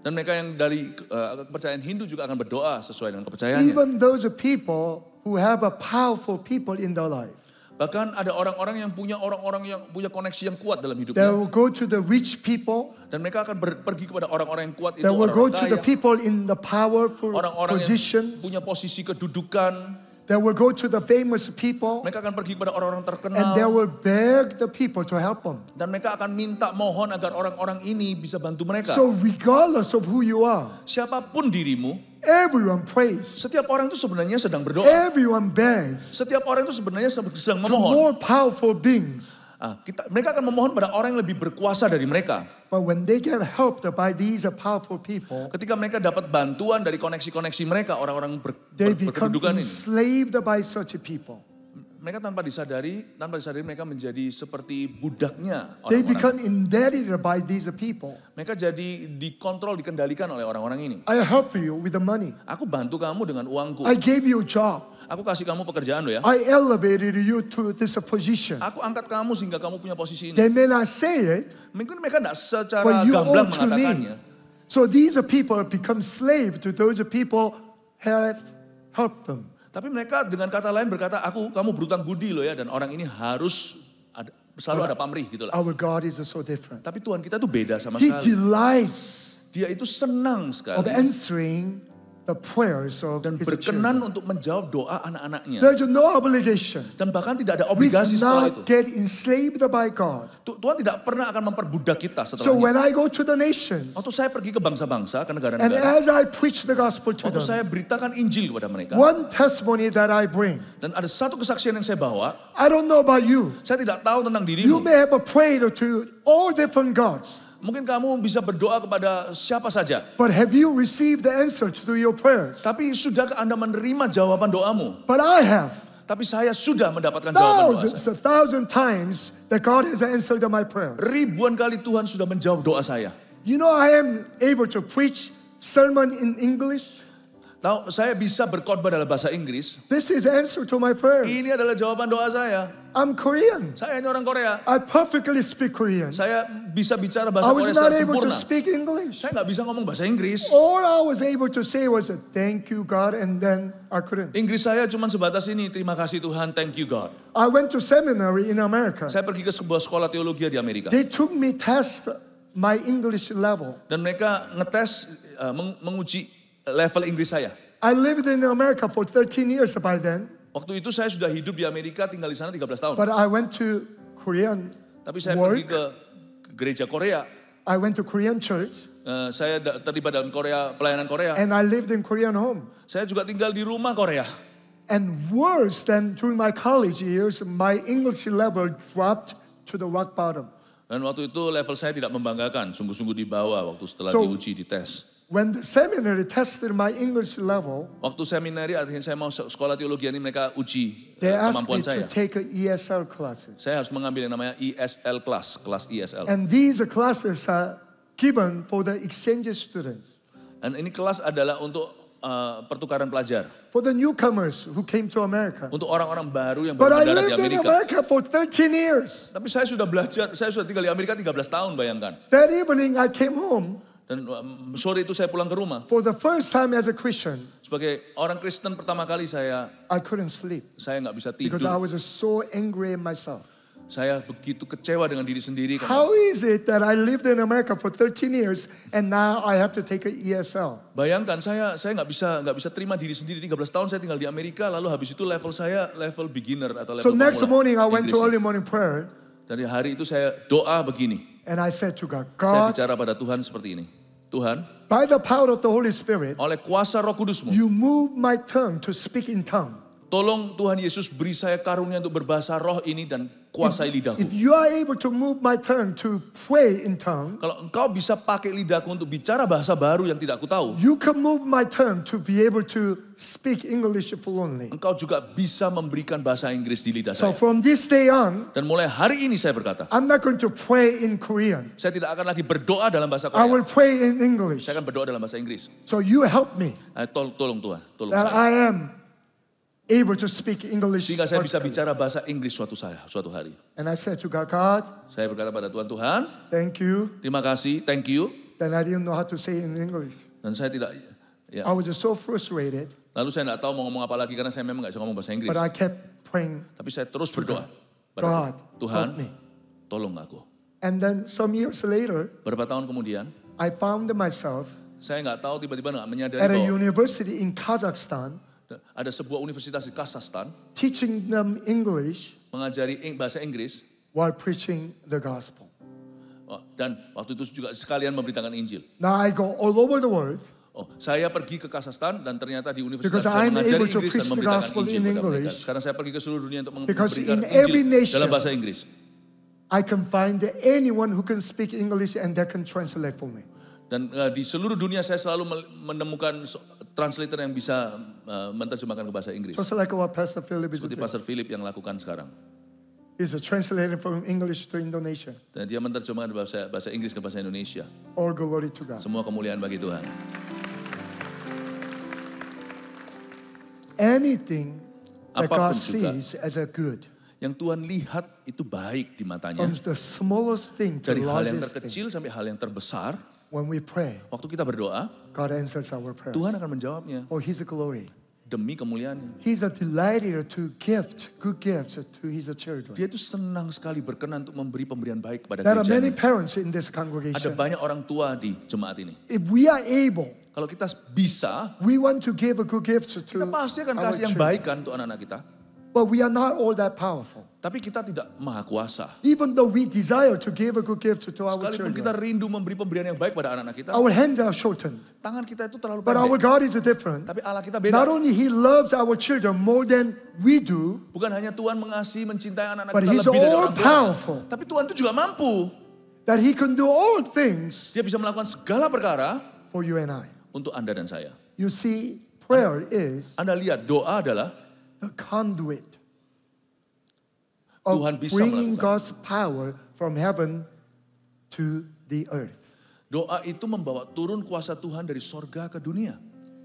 Dan mereka yang dari uh, kepercayaan Hindu juga akan berdoa sesuai dengan kepercayaannya. Even those people who have a powerful people in their life. Bahkan ada orang-orang yang punya orang-orang yang punya koneksi yang kuat dalam hidupnya. They will go to the rich people. Dan mereka akan pergi kepada orang-orang yang kuat itu. They will orang go to the people in the powerful orang -orang positions. Orang-orang yang punya posisi kedudukan. They will go to the famous people. Mereka akan pergi kepada orang-orang terkenal. And they will beg the people to help them. Dan mereka akan minta mohon agar orang-orang ini bisa bantu mereka. So regardless of who you are. Siapapun dirimu. Everyone prays. Setiap orang itu sebenarnya sedang berdoa. Everyone begs. Setiap orang itu sebenarnya sedang memohon. To more powerful beings. Ah, kita, mereka akan memohon pada orang yang lebih berkuasa dari mereka. But when they get helped by these powerful people, ketika mereka dapat bantuan dari koneksi-koneksi mereka, orang-orang ber, ber, berkedudukan ini, by such people mereka tanpa disadari, tanpa disadari mereka menjadi seperti budaknya orang-orang. They become by these people. Mereka jadi dikontrol, dikendalikan oleh orang-orang ini. I help you with the money. Aku bantu kamu dengan uangku. I gave you a job. Aku kasih kamu pekerjaan loh ya. I elevated you to this position. Aku angkat kamu sehingga kamu punya posisi ini. They may not say it. Mungkin mereka tidak secara gamblang mengatakannya. So these people become slave to those people have helped them. Tapi mereka dengan kata lain berkata, aku kamu berutang budi loh ya dan orang ini harus ada, selalu ada pamrih gitu lah. Our God is so different. Tapi Tuhan kita tuh beda sama He sekali. He delights dia itu senang sekali of answering the prayers of dan berkenan untuk menjawab doa anak-anaknya. There's no obligation. Dan bahkan tidak ada obligasi We setelah itu. get enslaved by God. Tuhan tidak pernah akan memperbudak kita setelah So when I go to the nations. Waktu saya pergi ke bangsa-bangsa, ke negara-negara. And as I preach the gospel to them. saya beritakan Injil kepada mereka. One testimony that I bring. Dan ada satu kesaksian yang saya bawa. I don't know about you. Saya tidak tahu tentang dirimu. You may have prayed to all different gods. Mungkin kamu bisa berdoa kepada siapa saja. But have you received the answer to your prayers? Tapi sudahkah Anda menerima jawaban doamu? But I have. Tapi saya sudah mendapatkan thousands, jawaban doa saya. A thousand times that God has answered my prayer. Ribuan kali Tuhan sudah menjawab doa saya. You know I am able to preach sermon in English. Tahu, saya bisa berkhotbah dalam bahasa Inggris. This is answer to my prayer. Ini adalah jawaban doa saya. I'm Korean. Saya ini orang Korea. I perfectly speak Korean. Saya bisa bicara bahasa Korea sempurna. I was Korea not able sempurna. to speak English. Saya nggak bisa ngomong bahasa Inggris. All I was able to say was thank you God and then I couldn't. Inggris saya cuma sebatas ini, terima kasih Tuhan, thank you God. I went to seminary in America. Saya pergi ke sebuah sekolah teologi di Amerika. They took me test my English level. Dan mereka ngetes uh, meng menguji level Inggris saya. I lived in America for 13 years by then. Waktu itu saya sudah hidup di Amerika, tinggal di sana 13 tahun. But I went to Korean Tapi saya work. pergi ke gereja Korea. I went to Korean church. Uh, saya terlibat dalam Korea pelayanan Korea. And I lived in Korean home. Saya juga tinggal di rumah Korea. And worse than during my college years, my English level dropped to the rock bottom. Dan waktu itu level saya tidak membanggakan, sungguh-sungguh di bawah waktu setelah so, diuji, dites. When the seminary tested my English level, waktu seminari akhirnya saya mau sekolah teologi ini mereka uji eh, they asked kemampuan me saya. To take a ESL classes. Saya harus mengambil yang namanya ESL class, kelas ESL. And these classes are given for the exchange students. Dan ini kelas adalah untuk uh, pertukaran pelajar. For the newcomers who came to America. Untuk orang-orang baru yang baru datang di Amerika. But I lived In America for 13 years. Tapi saya sudah belajar, saya sudah tinggal di Amerika 13 tahun, bayangkan. That evening I came home. Dan um, sore itu saya pulang ke rumah. For the first time as a Christian, sebagai orang Kristen pertama kali saya, I couldn't sleep. Saya nggak bisa tidur. Because I was so angry at myself. Saya begitu kecewa dengan diri sendiri. Karena, How is it that I lived in America for 13 years and now I have to take a ESL? Bayangkan saya saya nggak bisa nggak bisa terima diri sendiri 13 tahun saya tinggal di Amerika lalu habis itu level saya level beginner atau level So pemula. next morning I went Inggris. to early morning prayer. Dari hari itu saya doa begini. And I said to God, God, saya bicara pada Tuhan seperti ini. Tuhan, by the power of the Holy Spirit, oleh kuasa Roh Kudusmu, you move my tongue to speak in tongue. Tolong Tuhan Yesus beri saya karunia untuk berbahasa roh ini dan kuasai lidahku. If you are able to move my tongue to pray in tongue, kalau engkau bisa pakai lidahku untuk bicara bahasa baru yang tidak aku tahu, you can move my tongue to be able to speak English fluently. Engkau juga bisa memberikan bahasa Inggris di lidah saya. So from this day on, dan mulai hari ini saya berkata, I'm not going to pray in Korean. Saya tidak akan lagi berdoa dalam bahasa Korea. I will pray in English. Saya akan berdoa dalam bahasa Inggris. So you help me. Eh, tolong Tuhan, tolong that saya. I am able to speak English. Sehingga saya bisa bicara bahasa Inggris suatu saya, suatu hari. And I said to God, saya berkata pada Tuhan, Tuhan, thank you. Terima kasih, thank you. Then I didn't know how to say in English. Dan saya tidak ya. I was just so frustrated. Lalu saya tidak tahu mau ngomong apa lagi karena saya memang nggak bisa ngomong bahasa Inggris. But I kept praying. Tapi saya terus berdoa. God, God Tuhan, me. tolong aku. And then some years later, beberapa tahun kemudian, I found myself saya nggak tahu tiba-tiba nggak menyadari at a university in Kazakhstan ada sebuah universitas di Kazakhstan. Teaching them English. Mengajari bahasa Inggris. While preaching the gospel. Oh, dan waktu itu juga sekalian memberitakan Injil. Now I go all over the world. Oh, saya pergi ke Kazakhstan dan ternyata di universitas saya mengajari Inggris dan memberitakan Injil kepada mereka. Sekarang saya pergi ke seluruh dunia untuk memberitakan Injil nation, dalam bahasa Inggris. I can find anyone who can speak English and that can translate for me. Dan uh, di seluruh dunia saya selalu menemukan translator yang bisa uh, menerjemahkan ke bahasa Inggris. Just like what Pastor Philip is Seperti doing. Pastor Philip yang lakukan sekarang. He's translating from English to Indonesia. Dan dia menerjemahkan bahasa bahasa Inggris ke bahasa Indonesia. All glory to God. Semua kemuliaan bagi Tuhan. Anything that Apapun God juga sees as a good. Yang Tuhan lihat itu baik di matanya. From the smallest thing to Dari hal yang terkecil thing. sampai hal yang terbesar When we pray, waktu kita berdoa, God answers our prayers. Tuhan akan menjawabnya. For oh, His glory. Demi kemuliaannya. He's a delighted to gift good gifts to His children. Dia itu senang sekali berkenan untuk memberi pemberian baik kepada There are many parents in this congregation. Ada banyak orang tua di jemaat ini. If we are able, kalau kita bisa, we want to give a good gift to kita pasti akan kasih yang baik kan untuk anak-anak kita. But we are not all that powerful. Tapi kita tidak maha kuasa. Even though we desire to give a good gift to our Sekalipun children. kita rindu memberi pemberian yang baik pada anak-anak kita. Our hands are shortened. Tangan kita itu terlalu pendek. But our God is different. Tapi Allah kita beda. Not only He loves our children more than we do. Bukan hanya Tuhan mengasihi, mencintai anak-anak kita lebih dari orang tua. powerful. Tapi Tuhan itu juga mampu. That He can do all things. Dia bisa melakukan segala perkara. For you and I. Untuk Anda dan saya. You see, prayer anda, is. Anda lihat doa adalah the conduit of Tuhan bisa bringing melakukan. God's power from heaven to the earth. Doa itu membawa turun kuasa Tuhan dari sorga ke dunia.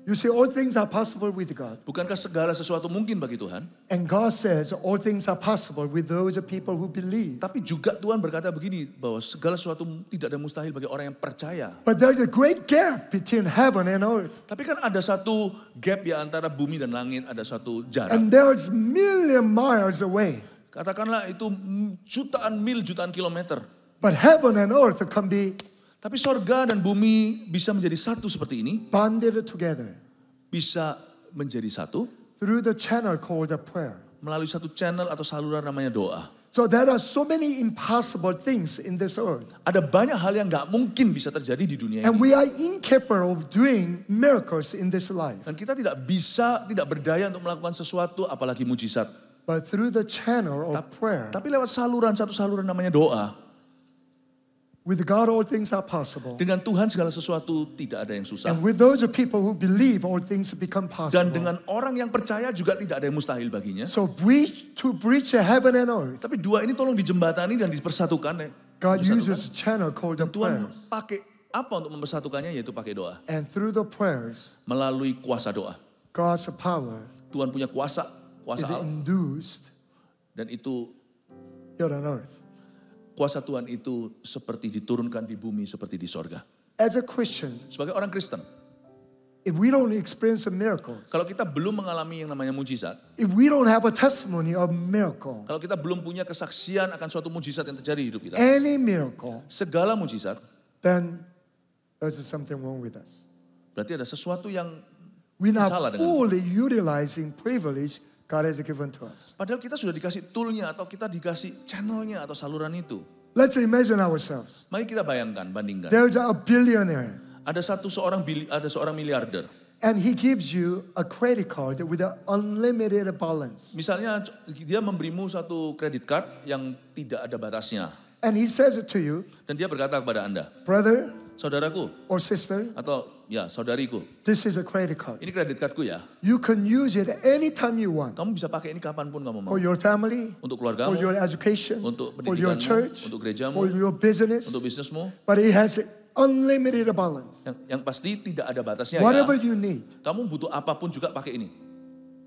You see, all things are possible with God. Bukankah segala sesuatu mungkin bagi Tuhan? And God says all things are possible with those people who believe. Tapi juga Tuhan berkata begini bahwa segala sesuatu tidak ada mustahil bagi orang yang percaya. But there's a great gap between heaven and earth. Tapi kan ada satu gap ya antara bumi dan langit, ada satu jarak. And there's million miles away. Katakanlah itu jutaan mil, jutaan kilometer. But heaven and earth can be tapi sorga dan bumi bisa menjadi satu seperti ini. Bonded together. Bisa menjadi satu. Through the channel called the prayer. Melalui satu channel atau saluran namanya doa. So there are so many impossible things in this earth. Ada banyak hal yang nggak mungkin bisa terjadi di dunia ini. And we are incapable of doing miracles in this life. Dan kita tidak bisa, tidak berdaya untuk melakukan sesuatu apalagi mujizat. But through the channel of prayer. Tapi lewat saluran satu saluran namanya doa. With God all things are possible. Dengan Tuhan segala sesuatu tidak ada yang susah. And with those people who believe all things become possible. Dan dengan orang yang percaya juga tidak ada yang mustahil baginya. So bridge to bridge, the heaven and earth. Tapi dua ini tolong dijembatani dan dipersatukan. Ya. God uses a channel called dan the Tuhan prayers. pakai apa untuk mempersatukannya yaitu pakai doa. And through the prayers. Melalui kuasa doa. God's power. Tuhan punya kuasa, kuasa is Allah. induced. Dan itu. Heaven and earth kuasa Tuhan itu seperti diturunkan di bumi seperti di sorga. As a Christian, sebagai orang Kristen, If we don't experience a miracle, kalau kita belum mengalami yang namanya mujizat, if we don't have a testimony of miracle, kalau kita belum punya kesaksian akan suatu mujizat yang terjadi di hidup kita, any miracle, segala mujizat, then there's something wrong with us. Berarti ada sesuatu yang we not salah fully dengan utilizing privilege God has given to us. Padahal kita sudah dikasih toolnya atau kita dikasih channelnya atau saluran itu. Let's imagine ourselves. Mari kita bayangkan, bandingkan. There's a billionaire. Ada satu seorang bili, ada seorang miliarder. And he gives you a credit card with an unlimited balance. Misalnya dia memberimu satu kredit card yang tidak ada batasnya. And he says it to you. Dan dia berkata kepada Anda, "Brother, Saudaraku. Or sister. Atau ya saudariku. This is a credit card. Ini kredit cardku ya. You can use it anytime you want. Kamu bisa pakai ini kapanpun kamu mau. For your family. Untuk keluargamu. For your education. Untuk pendidikanmu. For your church. Untuk gerejamu. For your business. Untuk bisnismu. But it has unlimited balance. Yang, yang pasti tidak ada batasnya. Ya. Whatever ya. you need. Kamu butuh apapun juga pakai ini.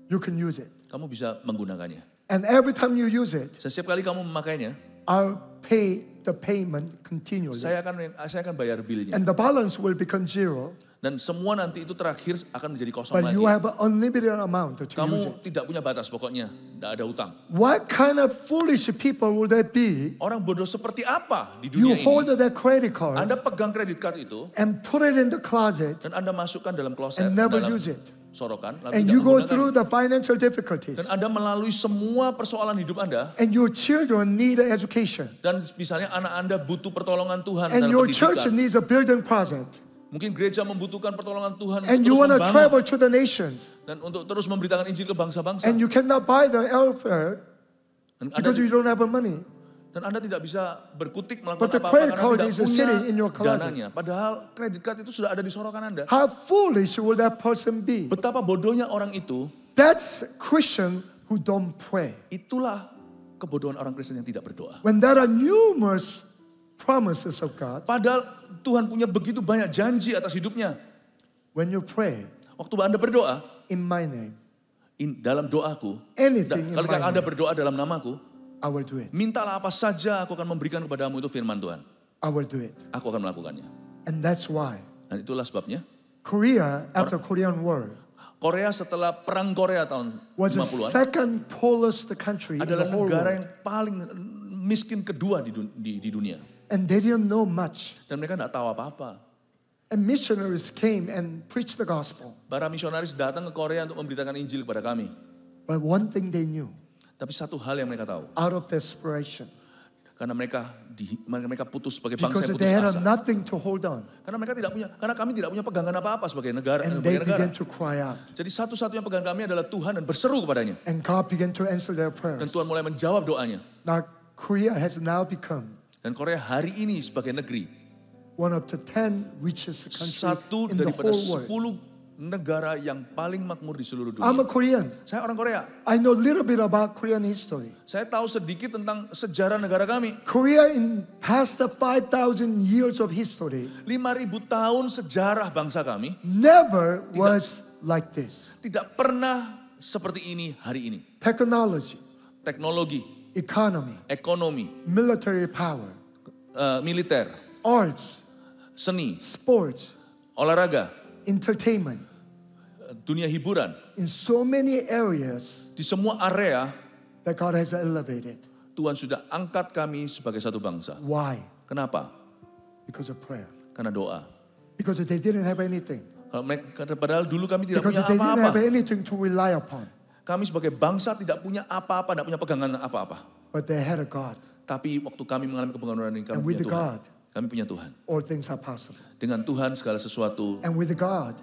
You can use it. Kamu bisa menggunakannya. And every time you use it. Setiap kali kamu memakainya. I'll pay the payment continually. Saya akan saya akan bayar bilnya. And the balance will become zero. Dan semua nanti itu terakhir akan menjadi kosong But lagi. You have unlimited amount to Kamu use it. tidak punya batas pokoknya, tidak ada utang. What kind of foolish people will they be? Orang bodoh seperti apa di dunia you ini? You hold that credit card. Anda pegang kredit card itu. And put it in the closet. Dan Anda masukkan dalam kloset. And never dalam, use it sorokan. Lalu and you go through the financial difficulties. Dan Anda melalui semua persoalan hidup Anda. And your children need an education. Dan misalnya anak Anda butuh pertolongan Tuhan and dalam your church needs a building project. Mungkin gereja membutuhkan pertolongan Tuhan And you want to travel to the nations. Dan untuk terus memberitakan Injil ke bangsa-bangsa. And you cannot buy the airfare because you don't have money. Dan Anda tidak bisa berkutik melakukan apa-apa karena tidak punya dananya. Padahal kredit card itu sudah ada di sorokan Anda. How foolish will that person be? Betapa bodohnya orang itu. That's Christian who don't pray. Itulah kebodohan orang Kristen yang tidak berdoa. When there are numerous promises of God. Padahal Tuhan punya begitu banyak janji atas hidupnya. When you pray. Waktu Anda berdoa. In my name. In, dalam doaku. Anything Kalau Anda berdoa dalam namaku. I will do it. Mintalah apa saja aku akan memberikan kepadamu itu firman Tuhan. I will do it. Aku akan melakukannya. And that's why. Dan itulah sebabnya. Korea after Korean War. Korea setelah perang Korea tahun 50-an second poorest country adalah in the negara yang paling miskin kedua di, di, di dunia. And they didn't know much. Dan mereka tidak tahu apa-apa. And missionaries came and preached the gospel. Para misionaris datang ke Korea untuk memberitakan Injil kepada kami. But one thing they knew. Tapi satu hal yang mereka tahu. Out of desperation. Karena mereka di, mereka putus sebagai bangsa Because yang putus they had asa. Nothing to hold on. Karena mereka tidak punya karena kami tidak punya pegangan apa-apa sebagai negara And sebagai they negara. Began to cry out. Jadi satu-satunya pegangan kami adalah Tuhan dan berseru kepadanya. And God began to answer their prayers. Dan Tuhan mulai menjawab doanya. Now Korea has now become dan Korea hari ini sebagai negeri one of the ten richest country satu daripada in the whole world 10 negara yang paling makmur di seluruh dunia. I'm a Korean. Saya orang Korea. I know little bit about Korean history. Saya tahu sedikit tentang sejarah negara kami. Korea in past the 5000 years of history. 5000 tahun sejarah bangsa kami. Never tidak, was like this. Tidak pernah seperti ini hari ini. Technology. Teknologi. Economy. Ekonomi. Military power. Uh, militer. Arts. Seni. Sports. Olahraga. Entertainment dunia hiburan. In so many areas, di semua area that God has elevated. Tuhan sudah angkat kami sebagai satu bangsa. Why? Kenapa? Because of prayer. Karena doa. Because they didn't have anything. padahal dulu kami tidak Because punya apa-apa. They didn't have anything to rely upon. Kami sebagai bangsa tidak punya apa-apa, tidak punya pegangan apa-apa. But they had a God. Tapi waktu kami mengalami kebangunan ini, kami And punya Tuhan. God, kami punya Tuhan. All things are possible. Dengan Tuhan segala sesuatu. And with God,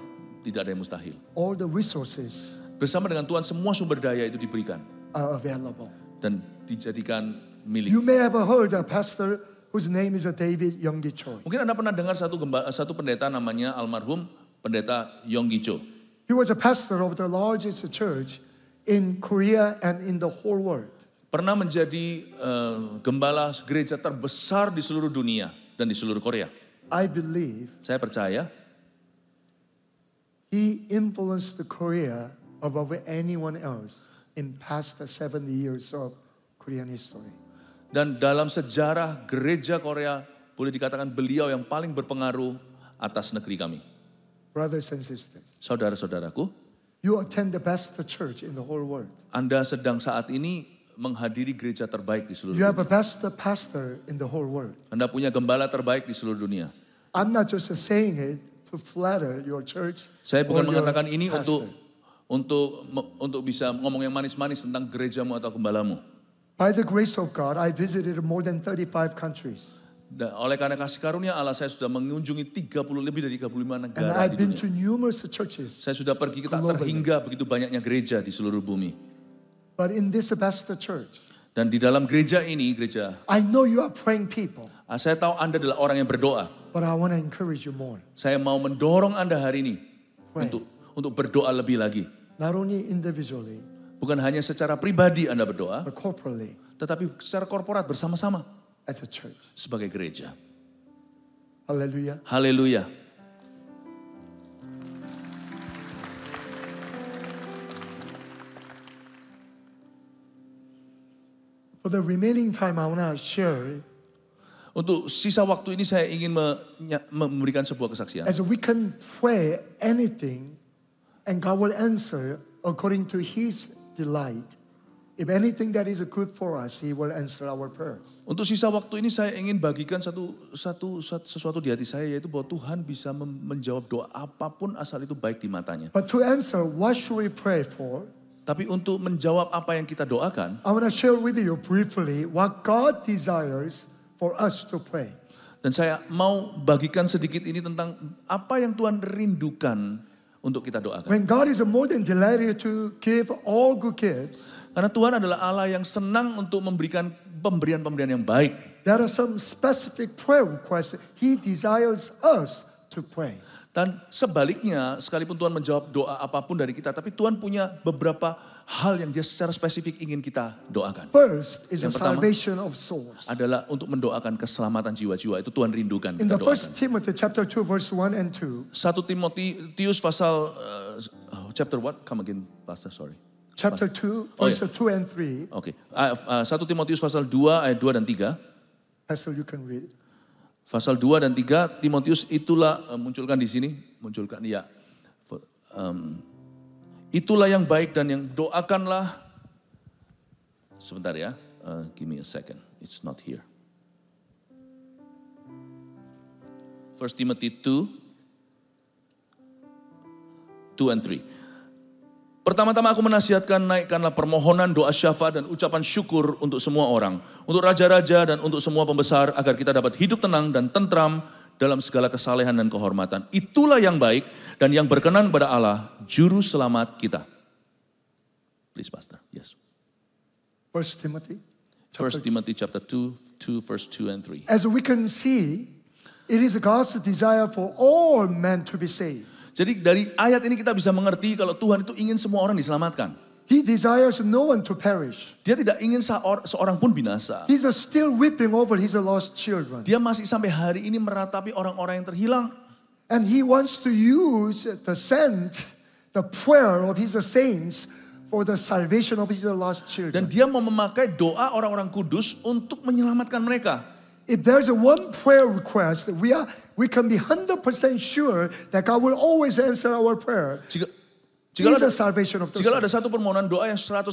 tidak ada yang mustahil. All the resources bersama dengan Tuhan semua sumber daya itu diberikan. Are available. Dan dijadikan milik. You may have heard a pastor whose name is David Yonggi Choi. Mungkin Anda pernah dengar satu gemba, satu pendeta namanya almarhum pendeta Yonggi Cho. He was a pastor of the largest church in Korea and in the whole world. Pernah menjadi uh, gembala gereja terbesar di seluruh dunia dan di seluruh Korea. I believe. Saya percaya He influenced the Korea above anyone else in past the 70 years of Korean history. Dan dalam sejarah gereja Korea boleh dikatakan beliau yang paling berpengaruh atas negeri kami. Brothers and sisters. Saudara-saudaraku, you attend the best church in the whole world. Anda sedang saat ini menghadiri gereja terbaik di seluruh you dunia. You have the best pastor in the whole world. Anda punya gembala terbaik di seluruh dunia. I'm not just saying it, to flatter your church. Saya bukan mengatakan ini pastor. untuk untuk untuk bisa ngomong yang manis-manis tentang gerejamu atau gembalamu. By the grace of God, I visited more than 35 countries. Dan oleh karena kasih karunia Allah saya sudah mengunjungi 30 lebih dari 35 negara And I've been di dunia. To churches, saya sudah pergi ke tak terhingga begitu banyaknya gereja di seluruh bumi. But in this Bethesda church, dan di dalam gereja ini, gereja. I know you are praying people. Ah, saya tahu Anda adalah orang yang berdoa. But I want to encourage you more. Saya mau mendorong Anda hari ini Pray. untuk untuk berdoa lebih lagi. Not only individually, bukan hanya secara pribadi Anda berdoa, but corporately, tetapi secara korporat bersama-sama as a church. sebagai gereja. Haleluya. Haleluya. For the remaining time, I want to share untuk sisa waktu ini saya ingin memberikan sebuah kesaksian. As we can pray anything and God will answer according to his delight. If anything that is good for us, He will answer our prayers. Untuk sisa waktu ini saya ingin bagikan satu, satu, satu sesuatu di hati saya yaitu bahwa Tuhan bisa menjawab doa apapun asal itu baik di matanya. But to answer, what should we pray for? Tapi untuk menjawab apa yang kita doakan, I want to share with you briefly what God desires for us to pray. Dan saya mau bagikan sedikit ini tentang apa yang Tuhan rindukan untuk kita doakan. When God is more than delighted to give all good gifts. Karena Tuhan adalah Allah yang senang untuk memberikan pemberian-pemberian yang baik. There are some specific prayer requests He desires us to pray. Dan sebaliknya, sekalipun Tuhan menjawab doa apapun dari kita, tapi Tuhan punya beberapa hal yang dia secara spesifik ingin kita doakan. First is yang pertama salvation of souls. Adalah untuk mendoakan keselamatan jiwa-jiwa itu Tuhan rindukan In kita the doakan. first Timothy chapter 2 verse 1 and 2. 1 Timotius pasal uh, chapter what? Come again, pastor, sorry. Chapter 2 iya. verse 2 and 3. Oke. Okay. Uh, uh, 1 Timotius pasal 2 ayat 2 dan 3. Pastor you can read Pasal 2 dan 3 Timotius itulah uh, munculkan di sini, munculkan ya. Um, Itulah yang baik dan yang doakanlah. Sebentar ya, uh, give me a second. It's not here. First Timothy 2, 2 and 3. Pertama-tama aku menasihatkan naikkanlah permohonan, doa syafa dan ucapan syukur untuk semua orang. Untuk raja-raja dan untuk semua pembesar agar kita dapat hidup tenang dan tentram dalam segala kesalehan dan kehormatan. Itulah yang baik dan yang berkenan pada Allah, juru selamat kita. Please, Pastor. Yes. First Timothy. First Timothy chapter 2, 2, verse 2 and 3. As we can see, it is God's desire for all men to be saved. Jadi dari ayat ini kita bisa mengerti kalau Tuhan itu ingin semua orang diselamatkan. He desires no one to perish. Dia tidak ingin seorang pun binasa. He's still weeping over his lost children. Dia masih sampai hari ini meratapi orang-orang yang terhilang. And he wants to use the scent, the prayer of his saints for the salvation of his lost children. Dan dia mau memakai doa orang-orang kudus untuk menyelamatkan mereka. If there's a one prayer request, we are we can be 100% sure that God will always answer our prayer. Jika, jika ada, jika ada satu permohonan doa yang 100%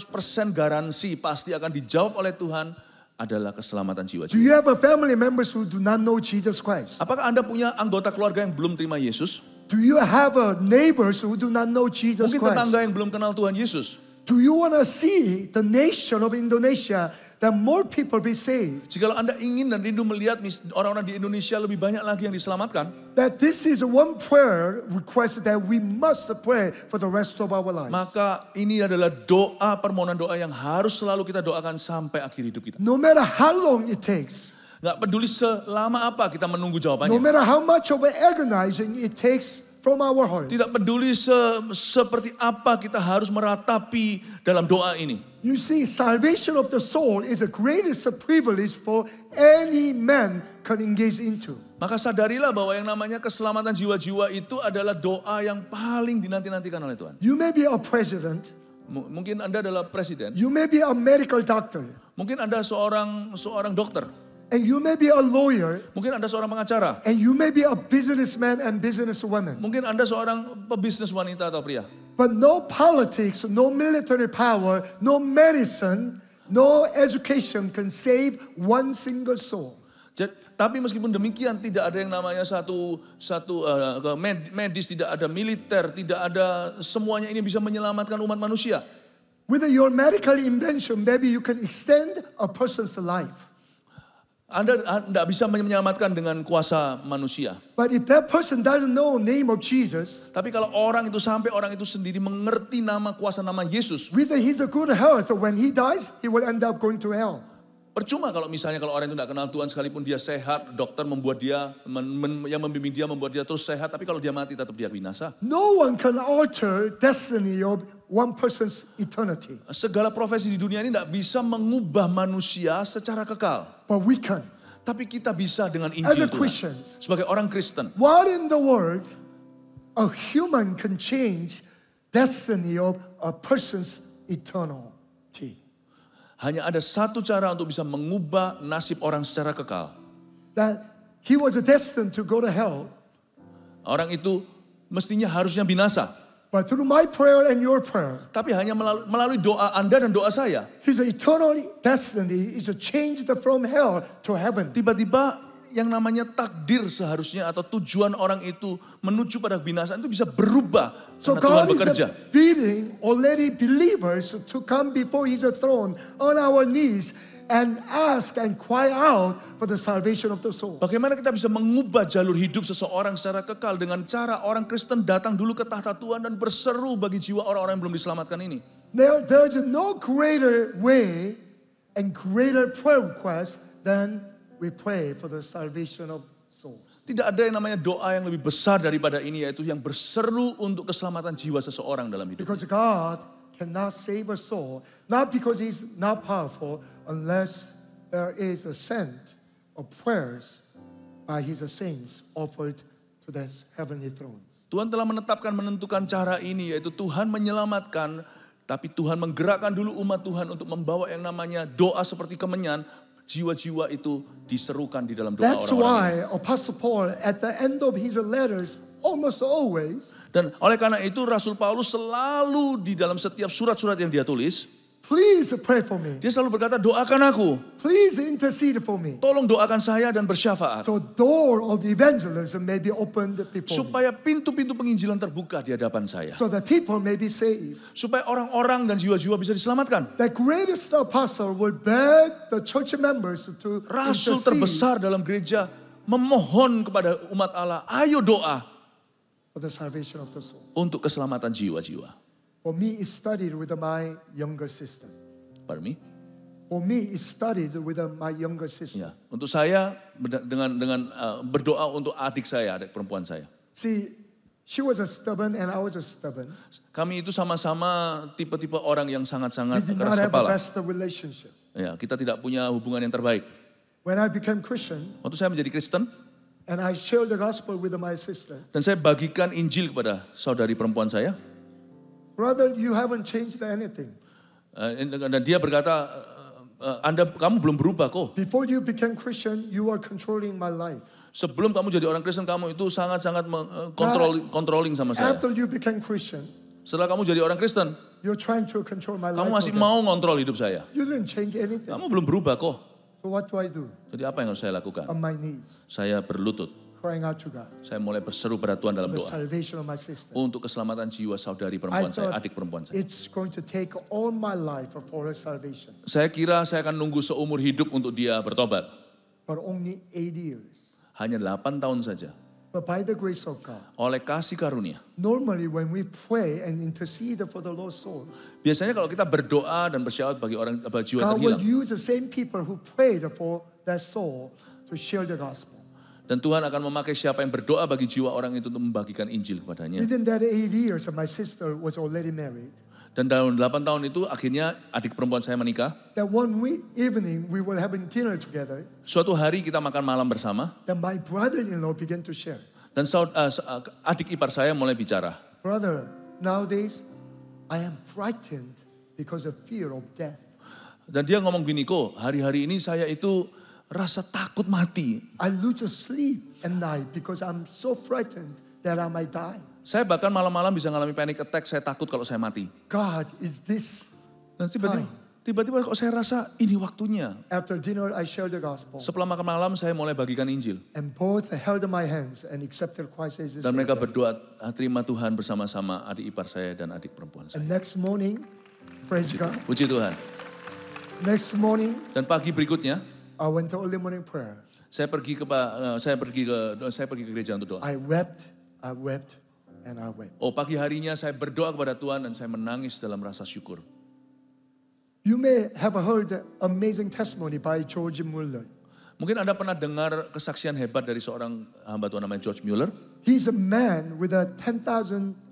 garansi pasti akan dijawab oleh Tuhan, adalah keselamatan jiwa. Do you have a family members who do not know Jesus Christ? Apakah Anda punya anggota keluarga yang belum terima Yesus? Do you have a neighbors who do not know Jesus Christ? Mungkin tetangga yang belum kenal Tuhan Yesus. Do you want to see the nation of Indonesia the more people be saved. Jika Anda ingin dan rindu melihat orang-orang di Indonesia lebih banyak lagi yang diselamatkan, that this is one prayer request that we must pray for the rest of our lives. Maka ini adalah doa permohonan doa yang harus selalu kita doakan sampai akhir hidup kita. No matter how long it takes. Gak peduli selama apa kita menunggu jawabannya. No matter how much of agonizing it takes from our hearts. Tidak peduli se seperti apa kita harus meratapi dalam doa ini. You see, salvation of the soul is the greatest privilege for any man can engage into. Maka sadarilah bahwa yang namanya keselamatan jiwa-jiwa itu adalah doa yang paling dinanti-nantikan oleh Tuhan. You may be a president. M mungkin Anda adalah presiden. You may be a medical doctor. Mungkin Anda seorang seorang dokter. And you may be a lawyer. Mungkin Anda seorang pengacara. And you may be a businessman and businesswoman. Mungkin Anda seorang pebisnis wanita atau pria. But no politics, no military power, no medicine, no education can save one single soul. Tapi meskipun demikian tidak ada yang namanya satu satu uh, med, medis, tidak ada militer, tidak ada semuanya ini bisa menyelamatkan umat manusia. With your medical invention, maybe you can extend a person's life. Anda ah, tidak bisa menyelamatkan dengan kuasa manusia. But if that person doesn't know name of Jesus, tapi kalau orang itu sampai orang itu sendiri mengerti nama kuasa nama Yesus, whether he's a good health when he dies, he will end up going to hell. Percuma kalau misalnya kalau orang itu tidak kenal Tuhan sekalipun dia sehat, dokter membuat dia men, men, yang membimbing dia membuat dia terus sehat, tapi kalau dia mati tetap dia binasa. No one can alter destiny of one person's eternity. Segala profesi di dunia ini tidak bisa mengubah manusia secara kekal. But we can. Tapi kita bisa dengan Injil As a Christian, Tuhan. Sebagai orang Kristen. What in the world a human can change destiny of a person's eternity? Hanya ada satu cara untuk bisa mengubah nasib orang secara kekal. That he was destined to go to hell. Orang itu mestinya harusnya binasa. But through my prayer and your prayer, tapi hanya melalui, melalui doa Anda dan doa saya. His eternal destiny is a change from hell to heaven. Tiba-tiba yang namanya takdir seharusnya atau tujuan orang itu menuju pada kebinasaan itu bisa berubah so karena Tuhan bekerja. So God is already believers to come before His throne on our knees and ask and cry out for the salvation of the soul. Bagaimana kita bisa mengubah jalur hidup seseorang secara kekal dengan cara orang Kristen datang dulu ke tahta Tuhan dan berseru bagi jiwa orang-orang yang belum diselamatkan ini? There, there is no greater way and greater prayer request than we pray for the salvation of souls. Tidak ada yang namanya doa yang lebih besar daripada ini yaitu yang berseru untuk keselamatan jiwa seseorang dalam hidup. Because God cannot save a soul, not because he's not powerful, unless there is a scent of prayers by his saints offered to the heavenly throne. Tuhan telah menetapkan menentukan cara ini yaitu Tuhan menyelamatkan tapi Tuhan menggerakkan dulu umat Tuhan untuk membawa yang namanya doa seperti kemenyan jiwa-jiwa itu diserukan di dalam doa That's orang-orang. That's why Apostle Paul at the end of his letters almost always. Dan oleh karena itu Rasul Paulus selalu di dalam setiap surat-surat yang dia tulis. Please pray for me. Dia selalu berkata, doakan aku. Please intercede for me. Tolong doakan saya dan bersyafaat. So door of evangelism may be opened before Supaya pintu-pintu penginjilan terbuka di hadapan saya. So that people may be saved. Supaya orang-orang dan jiwa-jiwa bisa diselamatkan. The greatest apostle will beg the church members to Rasul terbesar dalam gereja memohon kepada umat Allah, ayo doa for the salvation of the soul. Untuk keselamatan jiwa-jiwa. For me, it started with my younger sister. Pardon me? For me, it started with my younger sister. Ya, untuk saya dengan dengan uh, berdoa untuk adik saya, adik perempuan saya. See, she was a stubborn and I was a stubborn. Kami itu sama-sama tipe-tipe orang yang sangat-sangat keras kepala. We did not have the best relationship. Ya, kita tidak punya hubungan yang terbaik. When I became Christian, waktu saya menjadi Kristen, And I share the gospel with my sister. Dan saya bagikan Injil kepada saudari perempuan saya. Brother, you haven't changed anything. Eh, dan dia berkata, eh, eh, Anda, kamu belum berubah kok. Before you became Christian, you were controlling my life. Sebelum kamu jadi orang Kristen, kamu itu sangat-sangat kontrol, controlling sama saya. After you became Christian, setelah kamu jadi orang Kristen, you're trying to control my life. Kamu masih mau ngontrol hidup saya. You didn't change anything. Kamu belum berubah kok. So what do I do? Jadi apa yang harus saya lakukan? On my knees. Saya berlutut. Crying out to God. Saya mulai berseru pada Tuhan dalam doa. Untuk keselamatan jiwa saudari perempuan saya, adik perempuan saya. It's going to take all my life for her salvation. Saya kira saya akan nunggu seumur hidup untuk dia bertobat. But only eight years. Hanya delapan tahun saja. But by the grace of God. Oleh kasih karunia. Normally when we pray and intercede for the lost souls. Biasanya kalau kita berdoa dan bersyawat bagi orang bagi jiwa God terhilang. God will use the same people who prayed for that soul to share the gospel. Dan Tuhan akan memakai siapa yang berdoa bagi jiwa orang itu untuk membagikan Injil kepadanya. Within that eight years, my sister was already married. Dan dalam 8 tahun itu akhirnya adik perempuan saya menikah. That one week, evening we were having dinner together. Suatu hari kita makan malam bersama. Then my brother-in-law began to share. Dan saud, uh, adik ipar saya mulai bicara. Brother, nowadays I am frightened because of fear of death. Dan dia ngomong gini, kok hari-hari ini saya itu rasa takut mati. I lose sleep at night because I'm so frightened that I might die. Saya bahkan malam-malam bisa mengalami panic attack, saya takut kalau saya mati. God, is this Dan tiba-tiba, tiba-tiba kok saya rasa ini waktunya. After dinner I share the gospel. Setelah makan malam saya mulai bagikan Injil. And both held my hands and accepted Christ as Dan mereka berdoa ah, terima Tuhan bersama-sama adik ipar saya dan adik perempuan saya. And next morning, praise God. Puji Tuhan. Next morning. Dan pagi berikutnya. I went to early morning prayer. Saya pergi ke ah, saya pergi ke saya pergi ke gereja untuk doa. I wept, I wept, and I wept. Oh, pagi harinya saya berdoa kepada Tuhan dan saya menangis dalam rasa syukur. You may have heard the amazing testimony by George Mueller. Mungkin Anda pernah dengar kesaksian hebat dari seorang hamba Tuhan namanya George Mueller. He's a man with a 10,000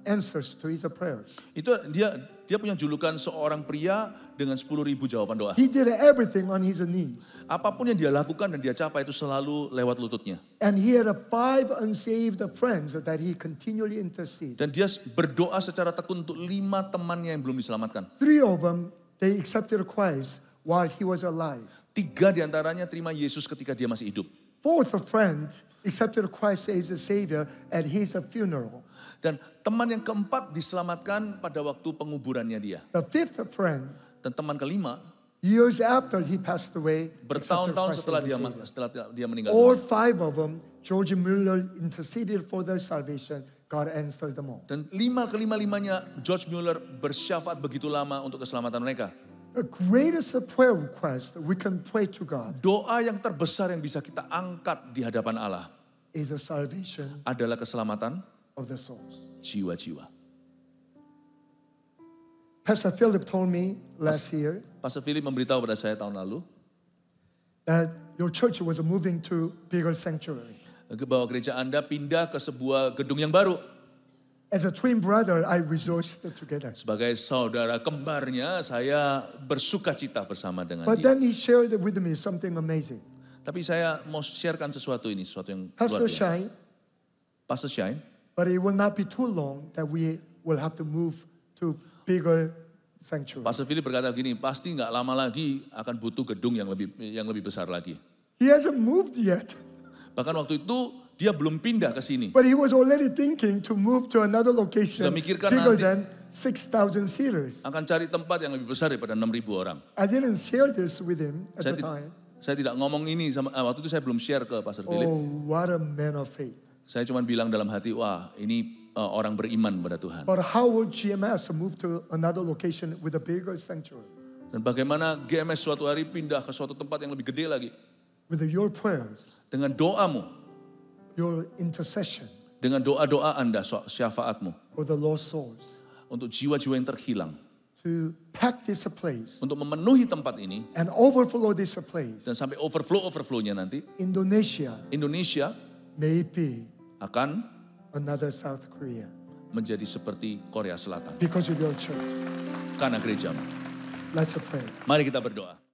answers to his prayers. Itu dia dia punya julukan seorang pria dengan 10 ribu jawaban doa. He did everything on his knees. Apapun yang dia lakukan dan dia capai itu selalu lewat lututnya. And he had a five unsaved friends that he continually intercede. Dan dia berdoa secara tekun untuk lima temannya yang belum diselamatkan. Three of them they accepted Christ while he was alive. Tiga diantaranya terima Yesus ketika dia masih hidup. Fourth friend accepted Christ as a savior at his funeral. Dan teman yang keempat diselamatkan pada waktu penguburannya dia. The fifth friend. Dan teman kelima Years after he passed away, bertahun-tahun setelah dia setelah dia meninggal. All five of them, George Mueller interceded for their salvation. God answered them all. Dan lima kelima limanya George Mueller bersyafaat begitu lama untuk keselamatan mereka. The greatest prayer request we can pray to God. Doa yang terbesar yang bisa kita angkat di hadapan Allah. Is a salvation. Adalah keselamatan of their souls. Jiwa-jiwa. Pastor Philip told me last year. Pastor Philip memberitahu pada saya tahun lalu. That your church was moving to bigger sanctuary. Bahwa gereja Anda pindah ke sebuah gedung yang baru. As a twin brother, I rejoiced together. Sebagai saudara kembarnya, saya bersuka cita bersama dengan But dia. But then he shared with me something amazing. Tapi saya mau sharekan sesuatu ini, sesuatu yang Pastor luar biasa. Pastor Shine But it will not be too long that we will have to move to bigger sanctuary. Pastor Philip berkata gini, pasti nggak lama lagi akan butuh gedung yang lebih yang lebih besar lagi. He hasn't moved yet. Bahkan waktu itu dia belum pindah ke sini. But he was already thinking to move to another location bigger nanti, than 6,000 seaters. Akan cari tempat yang lebih besar daripada 6,000 orang. I didn't share this with him at saya the time. Saya tidak ngomong ini sama eh, waktu itu saya belum share ke Pastor oh, Philip. Oh, what a man of faith. Saya cuma bilang dalam hati, wah ini uh, orang beriman pada Tuhan. But how would GMS move to another location with a bigger sanctuary? Dan bagaimana GMS suatu hari pindah ke suatu tempat yang lebih gede lagi? With your prayers. Dengan doamu. Your intercession. Dengan doa-doa Anda, syafaatmu. For the lost souls. Untuk jiwa-jiwa yang terhilang. To pack this place. Untuk memenuhi tempat ini. And overflow this place. Dan sampai overflow overflownya nanti. Indonesia. Indonesia. Maybe akan menjadi seperti Korea Selatan. Karena gereja Mari kita berdoa.